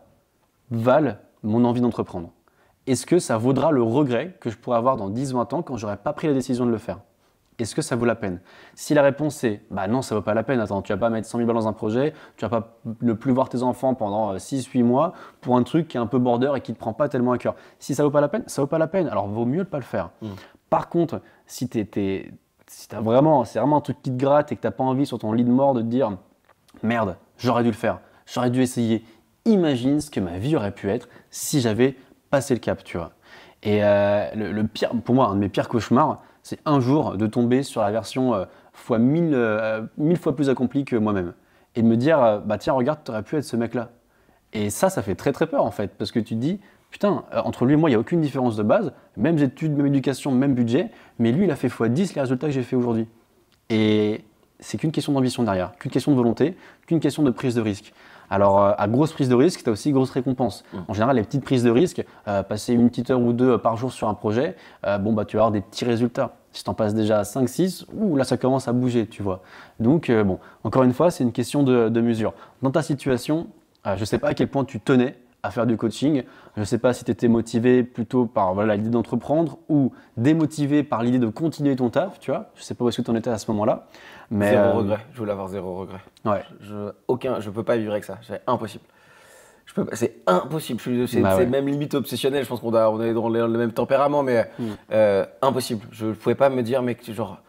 Speaker 1: valent mon envie d'entreprendre Est-ce que ça vaudra le regret que je pourrais avoir dans 10-20 ans quand j'aurais pas pris la décision de le faire Est-ce que ça vaut la peine Si la réponse est, bah non, ça vaut pas la peine, attends, tu vas pas mettre 100 000 balles dans un projet, tu vas pas ne plus voir tes enfants pendant 6-8 euh, mois pour un truc qui est un peu border et qui te prend pas tellement à cœur. Si ça vaut pas la peine, ça vaut pas la peine, alors vaut mieux ne pas le faire. Mmh. Par contre, si tu si vraiment, c'est vraiment un truc qui te gratte et que tu t'as pas envie sur ton lit de mort de te dire, merde, J'aurais dû le faire, j'aurais dû essayer. Imagine ce que ma vie aurait pu être si j'avais passé le cap, tu vois. Et euh, le, pire, pour moi, un de mes pires cauchemars, c'est un jour de tomber sur la version euh, fois euh, mille, fois plus accomplie que moi-même. Et de me dire, bah tiens, regarde, t'aurais pu être ce mec-là. Et ça, ça fait très très peur en fait, parce que tu te dis, putain, entre lui et moi, il n'y a aucune différence de base, même études, même éducation, même budget, mais lui, il a fait x10 les résultats que j'ai fait aujourd'hui. Et c'est qu'une question d'ambition derrière, qu'une question de volonté, qu'une question de prise de risque. Alors, euh, à grosse prise de risque, tu as aussi grosse récompense. Mm. En général, les petites prises de risque, euh, passer une petite heure ou deux par jour sur un projet, euh, bon, bah, tu vas avoir des petits résultats. Si tu en passes déjà 5, 6, là, ça commence à bouger, tu vois. Donc, bon, encore une fois, c'est une question de, de mesure. Dans ta situation, je ne sais pas à quel point tu tenais à faire du coaching. Je ne sais pas si tu étais motivé plutôt par voilà, l'idée d'entreprendre ou démotivé par l'idée de continuer ton taf, tu vois. Je sais pas où est-ce que tu en étais à ce moment-là. Mais zéro euh, regret,
Speaker 2: je voulais avoir zéro regret. Ouais. Je, aucun, je peux pas vivre avec ça, c'est impossible. C'est impossible, c'est bah même limite obsessionnel, je pense qu'on on est dans le même tempérament, mais hmm. euh, impossible. Je ne pouvais pas me dire, mais genre,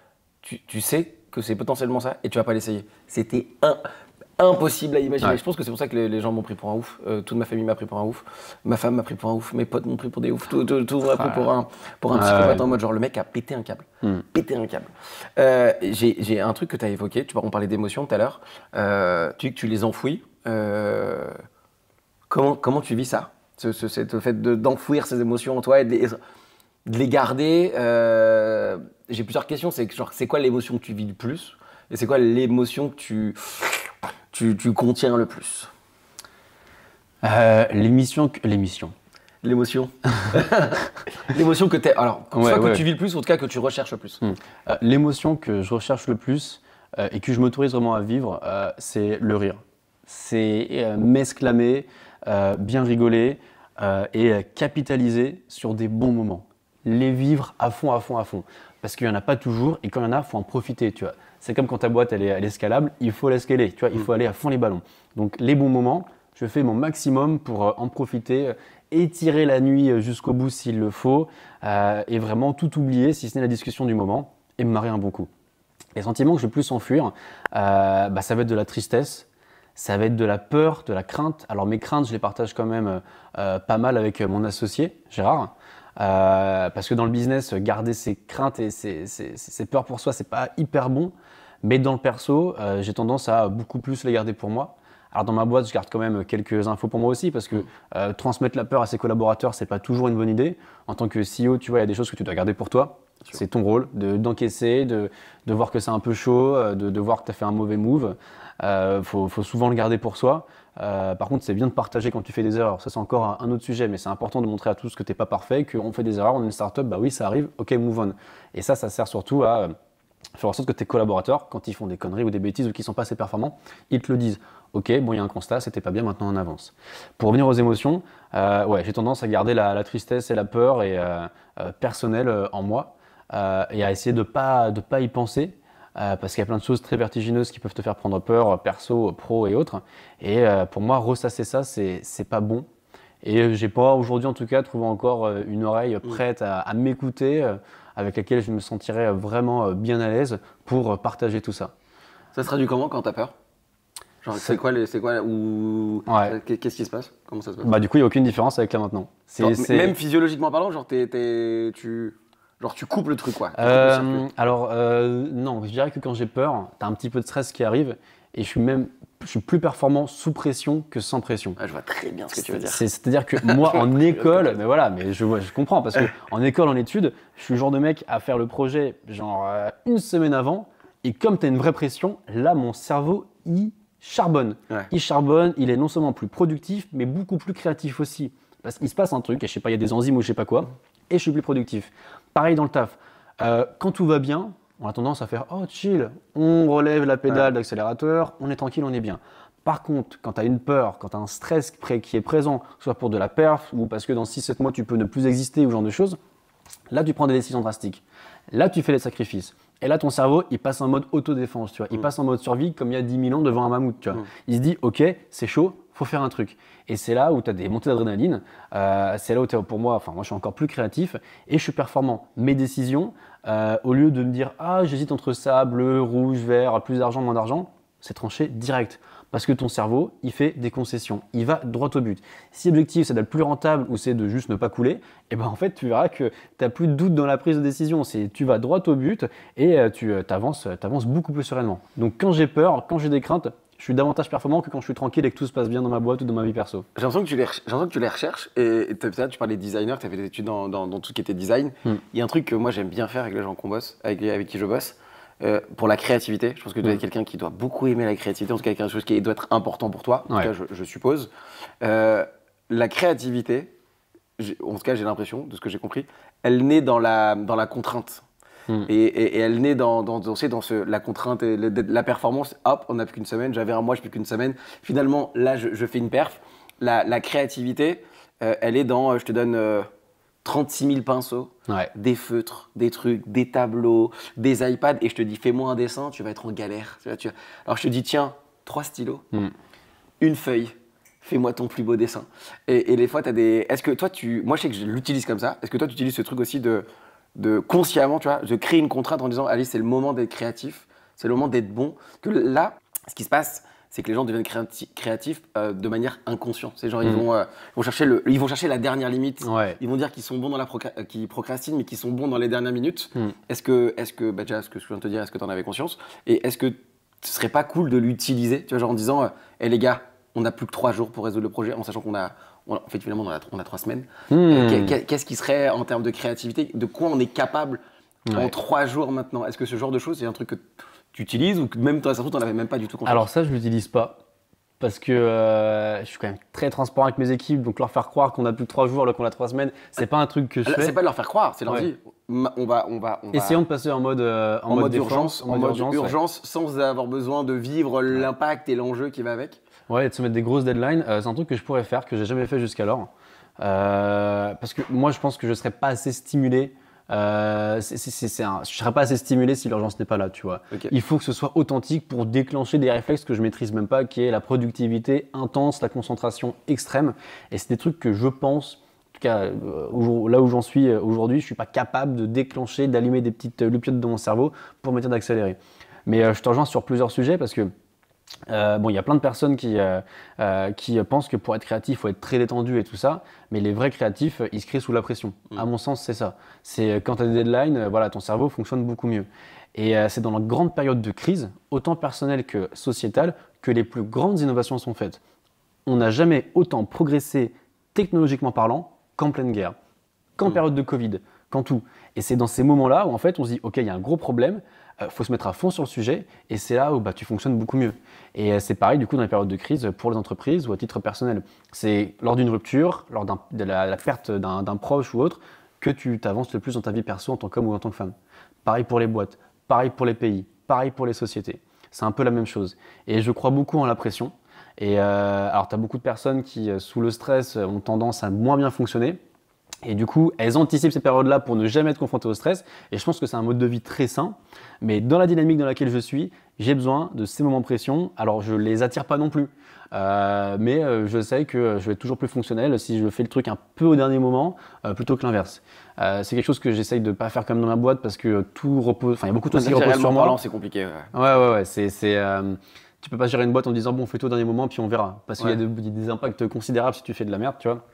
Speaker 2: tu, tu sais que c'est potentiellement ça et tu vas pas l'essayer. C'était un impossible à imaginer. Je pense que c'est pour ça que les, gens m'ont pris pour un ouf. Euh, toute ma famille m'a pris pour un ouf. Ma femme m'a pris pour un ouf. Mes potes m'ont pris pour des oufs. Tout, tout, tout m'a pris pour un, pour un psychopathe en mode genre le mec a pété un câble. Hmm. Pété un câble. Euh, j'ai un truc que tu as évoqué. Tu vois, on parlait d'émotions tout à l'heure. Euh, tu dis que tu les enfouis. comment, comment tu vis ça ce, ce, fait d'enfouir ces émotions en toi et de les, de les garder. J'ai plusieurs questions. C'est quoi l'émotion que tu vis le plus Et c'est quoi l'émotion que tu tu, contiens le plus
Speaker 1: euh, L'émission. L'émission. L'émotion. (laughs) L'émotion que tu Alors, que tu vis le plus, ou en tout cas que tu recherches le plus. Hmm. Euh, l'émotion que je recherche le plus euh, et que je m'autorise vraiment à vivre, euh, c'est le rire. C'est m'exclamer, bien rigoler et capitaliser sur des bons moments. Les vivre à fond, à fond, à fond parce qu'il n'y en a pas toujours et quand il y en a, faut en profiter, tu vois. C'est comme quand ta boîte elle est, escalable, il faut l'escaler, tu vois, il mm. faut aller à fond les ballons. Donc les bons moments, je fais mon maximum pour euh, en profiter, euh, étirer la nuit euh, jusqu'au bout s'il le faut et vraiment tout oublier si ce n'est la discussion du moment et me marrer un bon Les sentiments que je vais plus s'enfuir, bah, ça va être de la tristesse, ça va être de la peur, de la crainte. Alors mes craintes, je les partage quand même pas mal avec mon associé Gérard. Euh, parce que dans le business, garder ses craintes et ses, peurs pour soi, c'est pas hyper bon. Mais dans le perso, euh, j'ai tendance à beaucoup plus les garder pour moi. Alors dans ma boîte, je garde quand même quelques infos pour moi aussi parce que euh, transmettre la peur à ses collaborateurs, c'est pas toujours une bonne idée. En tant que CEO, tu vois, il y a des choses que tu dois garder pour toi. C'est ton rôle d'encaisser, de, de, voir que c'est un peu chaud, de, voir que tu as fait un mauvais move. Il faut, souvent le garder pour soi. Euh, par contre, c'est bien de partager quand tu fais des erreurs. Ça, c'est encore un autre sujet, mais c'est important de montrer à tous que tu n'es pas parfait, qu'on fait des erreurs, on est une startup, bah oui, ça arrive, ok, move on. Et ça, ça sert surtout à euh, faire en sorte que tes collaborateurs, quand ils font des conneries ou des bêtises ou qu'ils ne sont pas assez performants, ils te le disent. Ok, bon, il y a un constat, c'était pas bien, maintenant on avance. Pour revenir aux émotions, euh, ouais, j'ai tendance à garder la, tristesse et la peur et, personnelle en moi et à essayer de ne pas, de pas y penser. Euh, parce qu'il y a plein de choses très vertigineuses qui peuvent te faire prendre peur, perso, pro et autres. Et euh, pour moi, ressasser ça, c'est pas bon. Et euh, j'ai pas aujourd'hui en tout cas trouvé encore une oreille mm. prête à, m'écouter, avec laquelle je me sentirais vraiment bien à l'aise pour partager tout ça. Ça se traduit comment quand t'as peur
Speaker 2: c'est quoi, les, quoi ou qu'est-ce qui se passe Comment ça se passe Bah du coup,
Speaker 1: il n'y a aucune différence avec là maintenant. c'est même
Speaker 2: physiologiquement parlant, genre tu Genre tu coupes le truc quoi.
Speaker 1: Euh, alors euh, non, je dirais que quand j'ai peur, t'as un petit peu de stress qui arrive et je suis même je suis plus performant sous pression que sans pression. Ah, je vois très bien ce que tu veux dire. C'est-à-dire que moi (laughs) en école, mais voilà, mais je, je comprends parce que en école, en études, je suis le genre de mec à faire le projet genre euh, une semaine avant et comme t'as une vraie pression, là mon cerveau il charbonne. Il charbonne, il est non seulement plus productif mais beaucoup plus créatif aussi. Parce qu'il se passe un truc, et je sais pas, il y a des enzymes ou je sais pas quoi, et je suis plus productif. Pareil dans le taf. Euh, quand tout va bien, on a tendance à faire Oh chill, on relève la pédale d'accélérateur, on est tranquille, on est bien. Par contre, quand tu as une peur, quand tu as un stress qui est présent, soit pour de la perf ou parce que dans 6-7 mois tu peux ne plus exister ou ce genre de choses, là tu prends des décisions drastiques. Là tu fais des sacrifices. Et là, ton cerveau, il passe en mode autodéfense, tu vois. Il mm. passe en mode survie, comme il y a 10 000 ans devant un mammouth, tu vois. Mm. Il se dit, OK, c'est chaud, faut faire un truc. Et c'est là où tu as des montées d'adrénaline, euh, c'est là où tu pour moi, enfin moi je suis encore plus créatif et je suis performant. Mes décisions, euh, au lieu de me dire ah j'hésite entre ça, bleu, rouge, vert, plus d'argent, moins d'argent, c'est tranché direct. Parce que ton cerveau, il fait des concessions, il va droit au but. Si l'objectif c'est d'être plus rentable ou c'est de juste ne pas couler, et eh ben en fait tu verras que tu n'as plus de doute dans la prise de décision. C'est tu vas droit au but et euh, tu avances, avances beaucoup plus sereinement. Donc quand j'ai peur, quand j'ai des craintes, je suis davantage performant que quand je suis tranquille et que tout se passe bien dans ma boîte ou dans ma vie perso.
Speaker 2: J'ai l'impression que tu les, que tu recherches et, tu parlais des designer, tu as fait des études dans, tout ce qui était design. Hmm. Il y a un truc que moi j'aime bien faire avec les gens qu'on bosse, avec, avec, qui je bosse. Euh, pour la créativité, je pense que tu es hmm. quelqu'un qui doit beaucoup aimer la créativité, en tout cas quelque chose qui doit être important pour toi, en je, suppose. Euh, la créativité, en tout cas j'ai l'impression, de ce que j'ai compris, elle naît dans la, dans la contrainte. Mm. Et, elle naît dans, dans, dans ce, la contrainte, et la, performance. Hop, on n'a plus qu'une semaine, j'avais un mois, je plus qu'une semaine. Finalement, là, je, fais une perf. La, créativité, euh, elle est dans, euh, je te donne. 36 euh, 000 pinceaux, des feutres, des trucs, des tableaux, des iPads, et je te dis, fais-moi un dessin, tu vas être en galère. Alors je te dis, tiens, trois stylos, mm. une feuille, fais-moi ton plus beau dessin. Et, et les fois, tu as des. Est-ce que toi, tu. Moi, je sais que je l'utilise comme ça. Est-ce que toi, tu utilises ce truc aussi de de consciemment, tu vois, je crée une contrainte en disant, allez, c'est le moment d'être créatif, c'est le moment d'être bon. Que là, ce qui se passe, c'est que les gens deviennent créatifs euh, de manière inconsciente. C'est genre, ils, mm. vont, euh, vont chercher le, ils vont chercher la dernière limite. Ils vont dire qu'ils sont bons dans la euh, qui procrastinent, mais qu'ils sont bons dans les dernières minutes. Mm. Est-ce que, est que bah déjà, ce que je viens de te dire, est-ce que tu en avais conscience Et est-ce que ce serait pas cool de l'utiliser Tu vois, genre en disant, hé eh, les gars, on n'a plus que trois jours pour résoudre le projet, en sachant qu'on a, en fait, finalement, on a, trois semaines. Hmm. Euh, qu'est-ce qui serait, en termes de créativité, de quoi on est capable en trois
Speaker 1: jours maintenant Est-ce que ce genre de choses, c'est un truc que tu utilises ou que même toi, surtout, tu n'en avais même pas du tout Alors ça, je ne l'utilise pas. Parce que euh, je suis quand même très transparent avec mes équipes, donc leur faire croire qu'on a plus de trois jours là qu'on a trois semaines, c'est pas un truc que je fais. C'est pas leur faire
Speaker 2: croire, c'est leur dire on va, on va, Essayons
Speaker 1: de passer en mode, euh, en, mode, urgence, en mode, urgence,
Speaker 2: sans avoir besoin de vivre l'impact et l'enjeu qui va avec.
Speaker 1: Ouais, de se mettre des grosses deadlines, euh, c'est un truc que je pourrais faire, que j'ai jamais fait jusqu'alors. Euh, parce que moi, je pense que je serais pas assez stimulé. Euh, ne je serais pas assez stimulé si l'urgence n'est pas là, tu vois. Il faut que ce soit authentique pour déclencher des réflexes que je maîtrise même pas, qui est la productivité intense, la concentration extrême. Et c'est des trucs que je pense en tout cas, euh, là où j'en suis aujourd'hui, je ne suis pas capable de déclencher, d'allumer des petites loupiottes dans mon cerveau pour me dire d'accélérer. Mais je te rejoins sur plusieurs sujets parce que euh, bon, il y a plein de personnes qui, euh, euh, qui pensent que pour être créatif, il faut être très détendu et tout ça, mais les vrais créatifs, ils se créent sous la pression. Mm. À mon sens, c'est ça. C'est quand tu as des deadlines, voilà, ton cerveau fonctionne beaucoup mieux. Et c'est dans la grande période de crise, autant personnelle que sociétale, que les plus grandes innovations sont faites. On n'a jamais autant progressé technologiquement parlant qu'en pleine guerre, qu'en mm. période de Covid, qu'en tout. Et c'est dans ces moments-là où en fait on se dit, ok, il y a un gros problème, il euh, faut se mettre à fond sur le sujet et c'est là où bah, tu fonctionnes beaucoup mieux. Et euh, c'est pareil du coup dans les périodes de crise pour les entreprises ou à titre personnel. C'est lors d'une rupture, lors de la, perte d'un proche ou autre, que tu t'avances le plus dans ta vie perso en tant qu'homme ou en tant que femme. Pareil pour les boîtes, pareil pour les pays, pareil pour les sociétés. C'est un peu la même chose. Et je crois beaucoup en la pression. Et euh, alors, tu as beaucoup de personnes qui, sous le stress, ont tendance à moins bien fonctionner. Et du coup, elles anticipent ces périodes-là pour ne jamais être confrontées au stress. Et je pense que c'est un mode de vie très sain. Mais dans la dynamique dans laquelle je suis, j'ai besoin de ces moments de pression. Alors, je ne les attire pas non plus. Euh, mais euh, je sais que je vais être toujours plus fonctionnel si je fais le truc un peu au dernier moment euh, plutôt que l'inverse. c'est quelque chose que j'essaye de ne pas faire comme dans ma boîte parce que tout repose. Enfin, il y a beaucoup de choses qui reposent sur moi. C'est compliqué. Ouais, ouais, ouais. Tu c'est tu peux pas gérer une boîte en disant bon, fais fait tout au dernier moment, puis on verra. Parce qu'il y a des impacts considérables si tu fais de la merde, tu vois.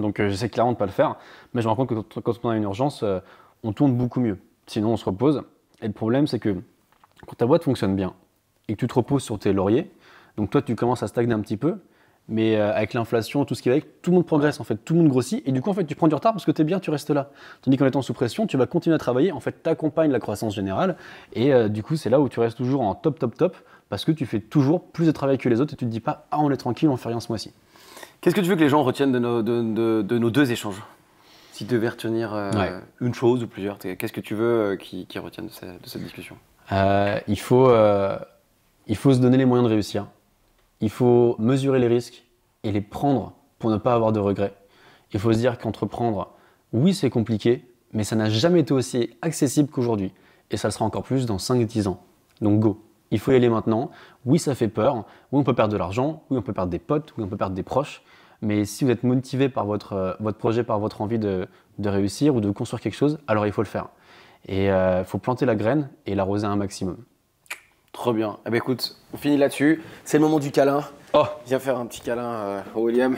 Speaker 1: Donc je euh, j'essaie clairement de ne pas le faire, mais je me rends compte que quand on a une urgence, euh, on tourne beaucoup mieux. Sinon, on se repose. Et le problème, c'est que quand ta boîte fonctionne bien et que tu te reposes sur tes lauriers, donc toi, tu commences à stagner un petit peu, mais euh, avec l'inflation, tout ce qui va avec, tout le monde progresse en fait, tout le monde grossit, et du coup, en fait, tu prends du retard parce que tu es bien, tu restes là. Tandis qu'en étant sous pression, tu vas continuer à travailler, en fait, tu accompagnes la croissance générale, et du coup, c'est là où tu restes toujours en top, top, top, parce que tu fais toujours plus de travail que les autres et tu te dis pas, ah, on est tranquille, on fait rien ce mois-ci.
Speaker 2: Qu'est-ce que tu veux que les gens retiennent de nos, deux échanges Si tu devais retenir euh, une chose ou plusieurs, qu'est-ce que tu veux euh, qu'ils retiennent de,
Speaker 1: cette, discussion euh, il, faut, il faut se donner les moyens de réussir. Il faut mesurer les risques et les prendre pour ne pas avoir de regrets. Il faut se dire qu'entreprendre, oui, c'est compliqué, mais ça n'a jamais été aussi accessible qu'aujourd'hui. Et ça le sera encore plus dans 5-10 ans. Donc go il faut y aller maintenant. Oui, ça fait peur. Oui, on peut perdre de l'argent. Oui, on peut perdre des potes. Oui, on peut perdre des proches. Mais si vous êtes motivé par votre, euh, votre projet, par votre envie de, réussir ou de construire quelque chose, alors il faut le faire. Et il euh, faut planter la graine et l'arroser un maximum.
Speaker 2: Trop bien. Eh bien, écoute, on finit
Speaker 1: là-dessus. C'est le moment
Speaker 2: du câlin. Oh. Viens faire un petit câlin euh, William.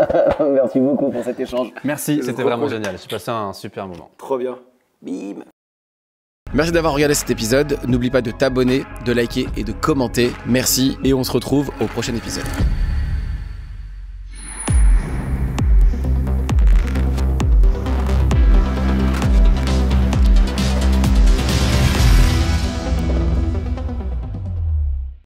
Speaker 2: (laughs) Merci beaucoup pour cet échange. Merci, c'était vraiment génial.
Speaker 1: J'ai passé un super moment. Trop bien. Bim. Merci
Speaker 2: d'avoir regardé cet épisode. N'oublie pas de t'abonner, de liker et de commenter. Merci et on se retrouve au prochain épisode.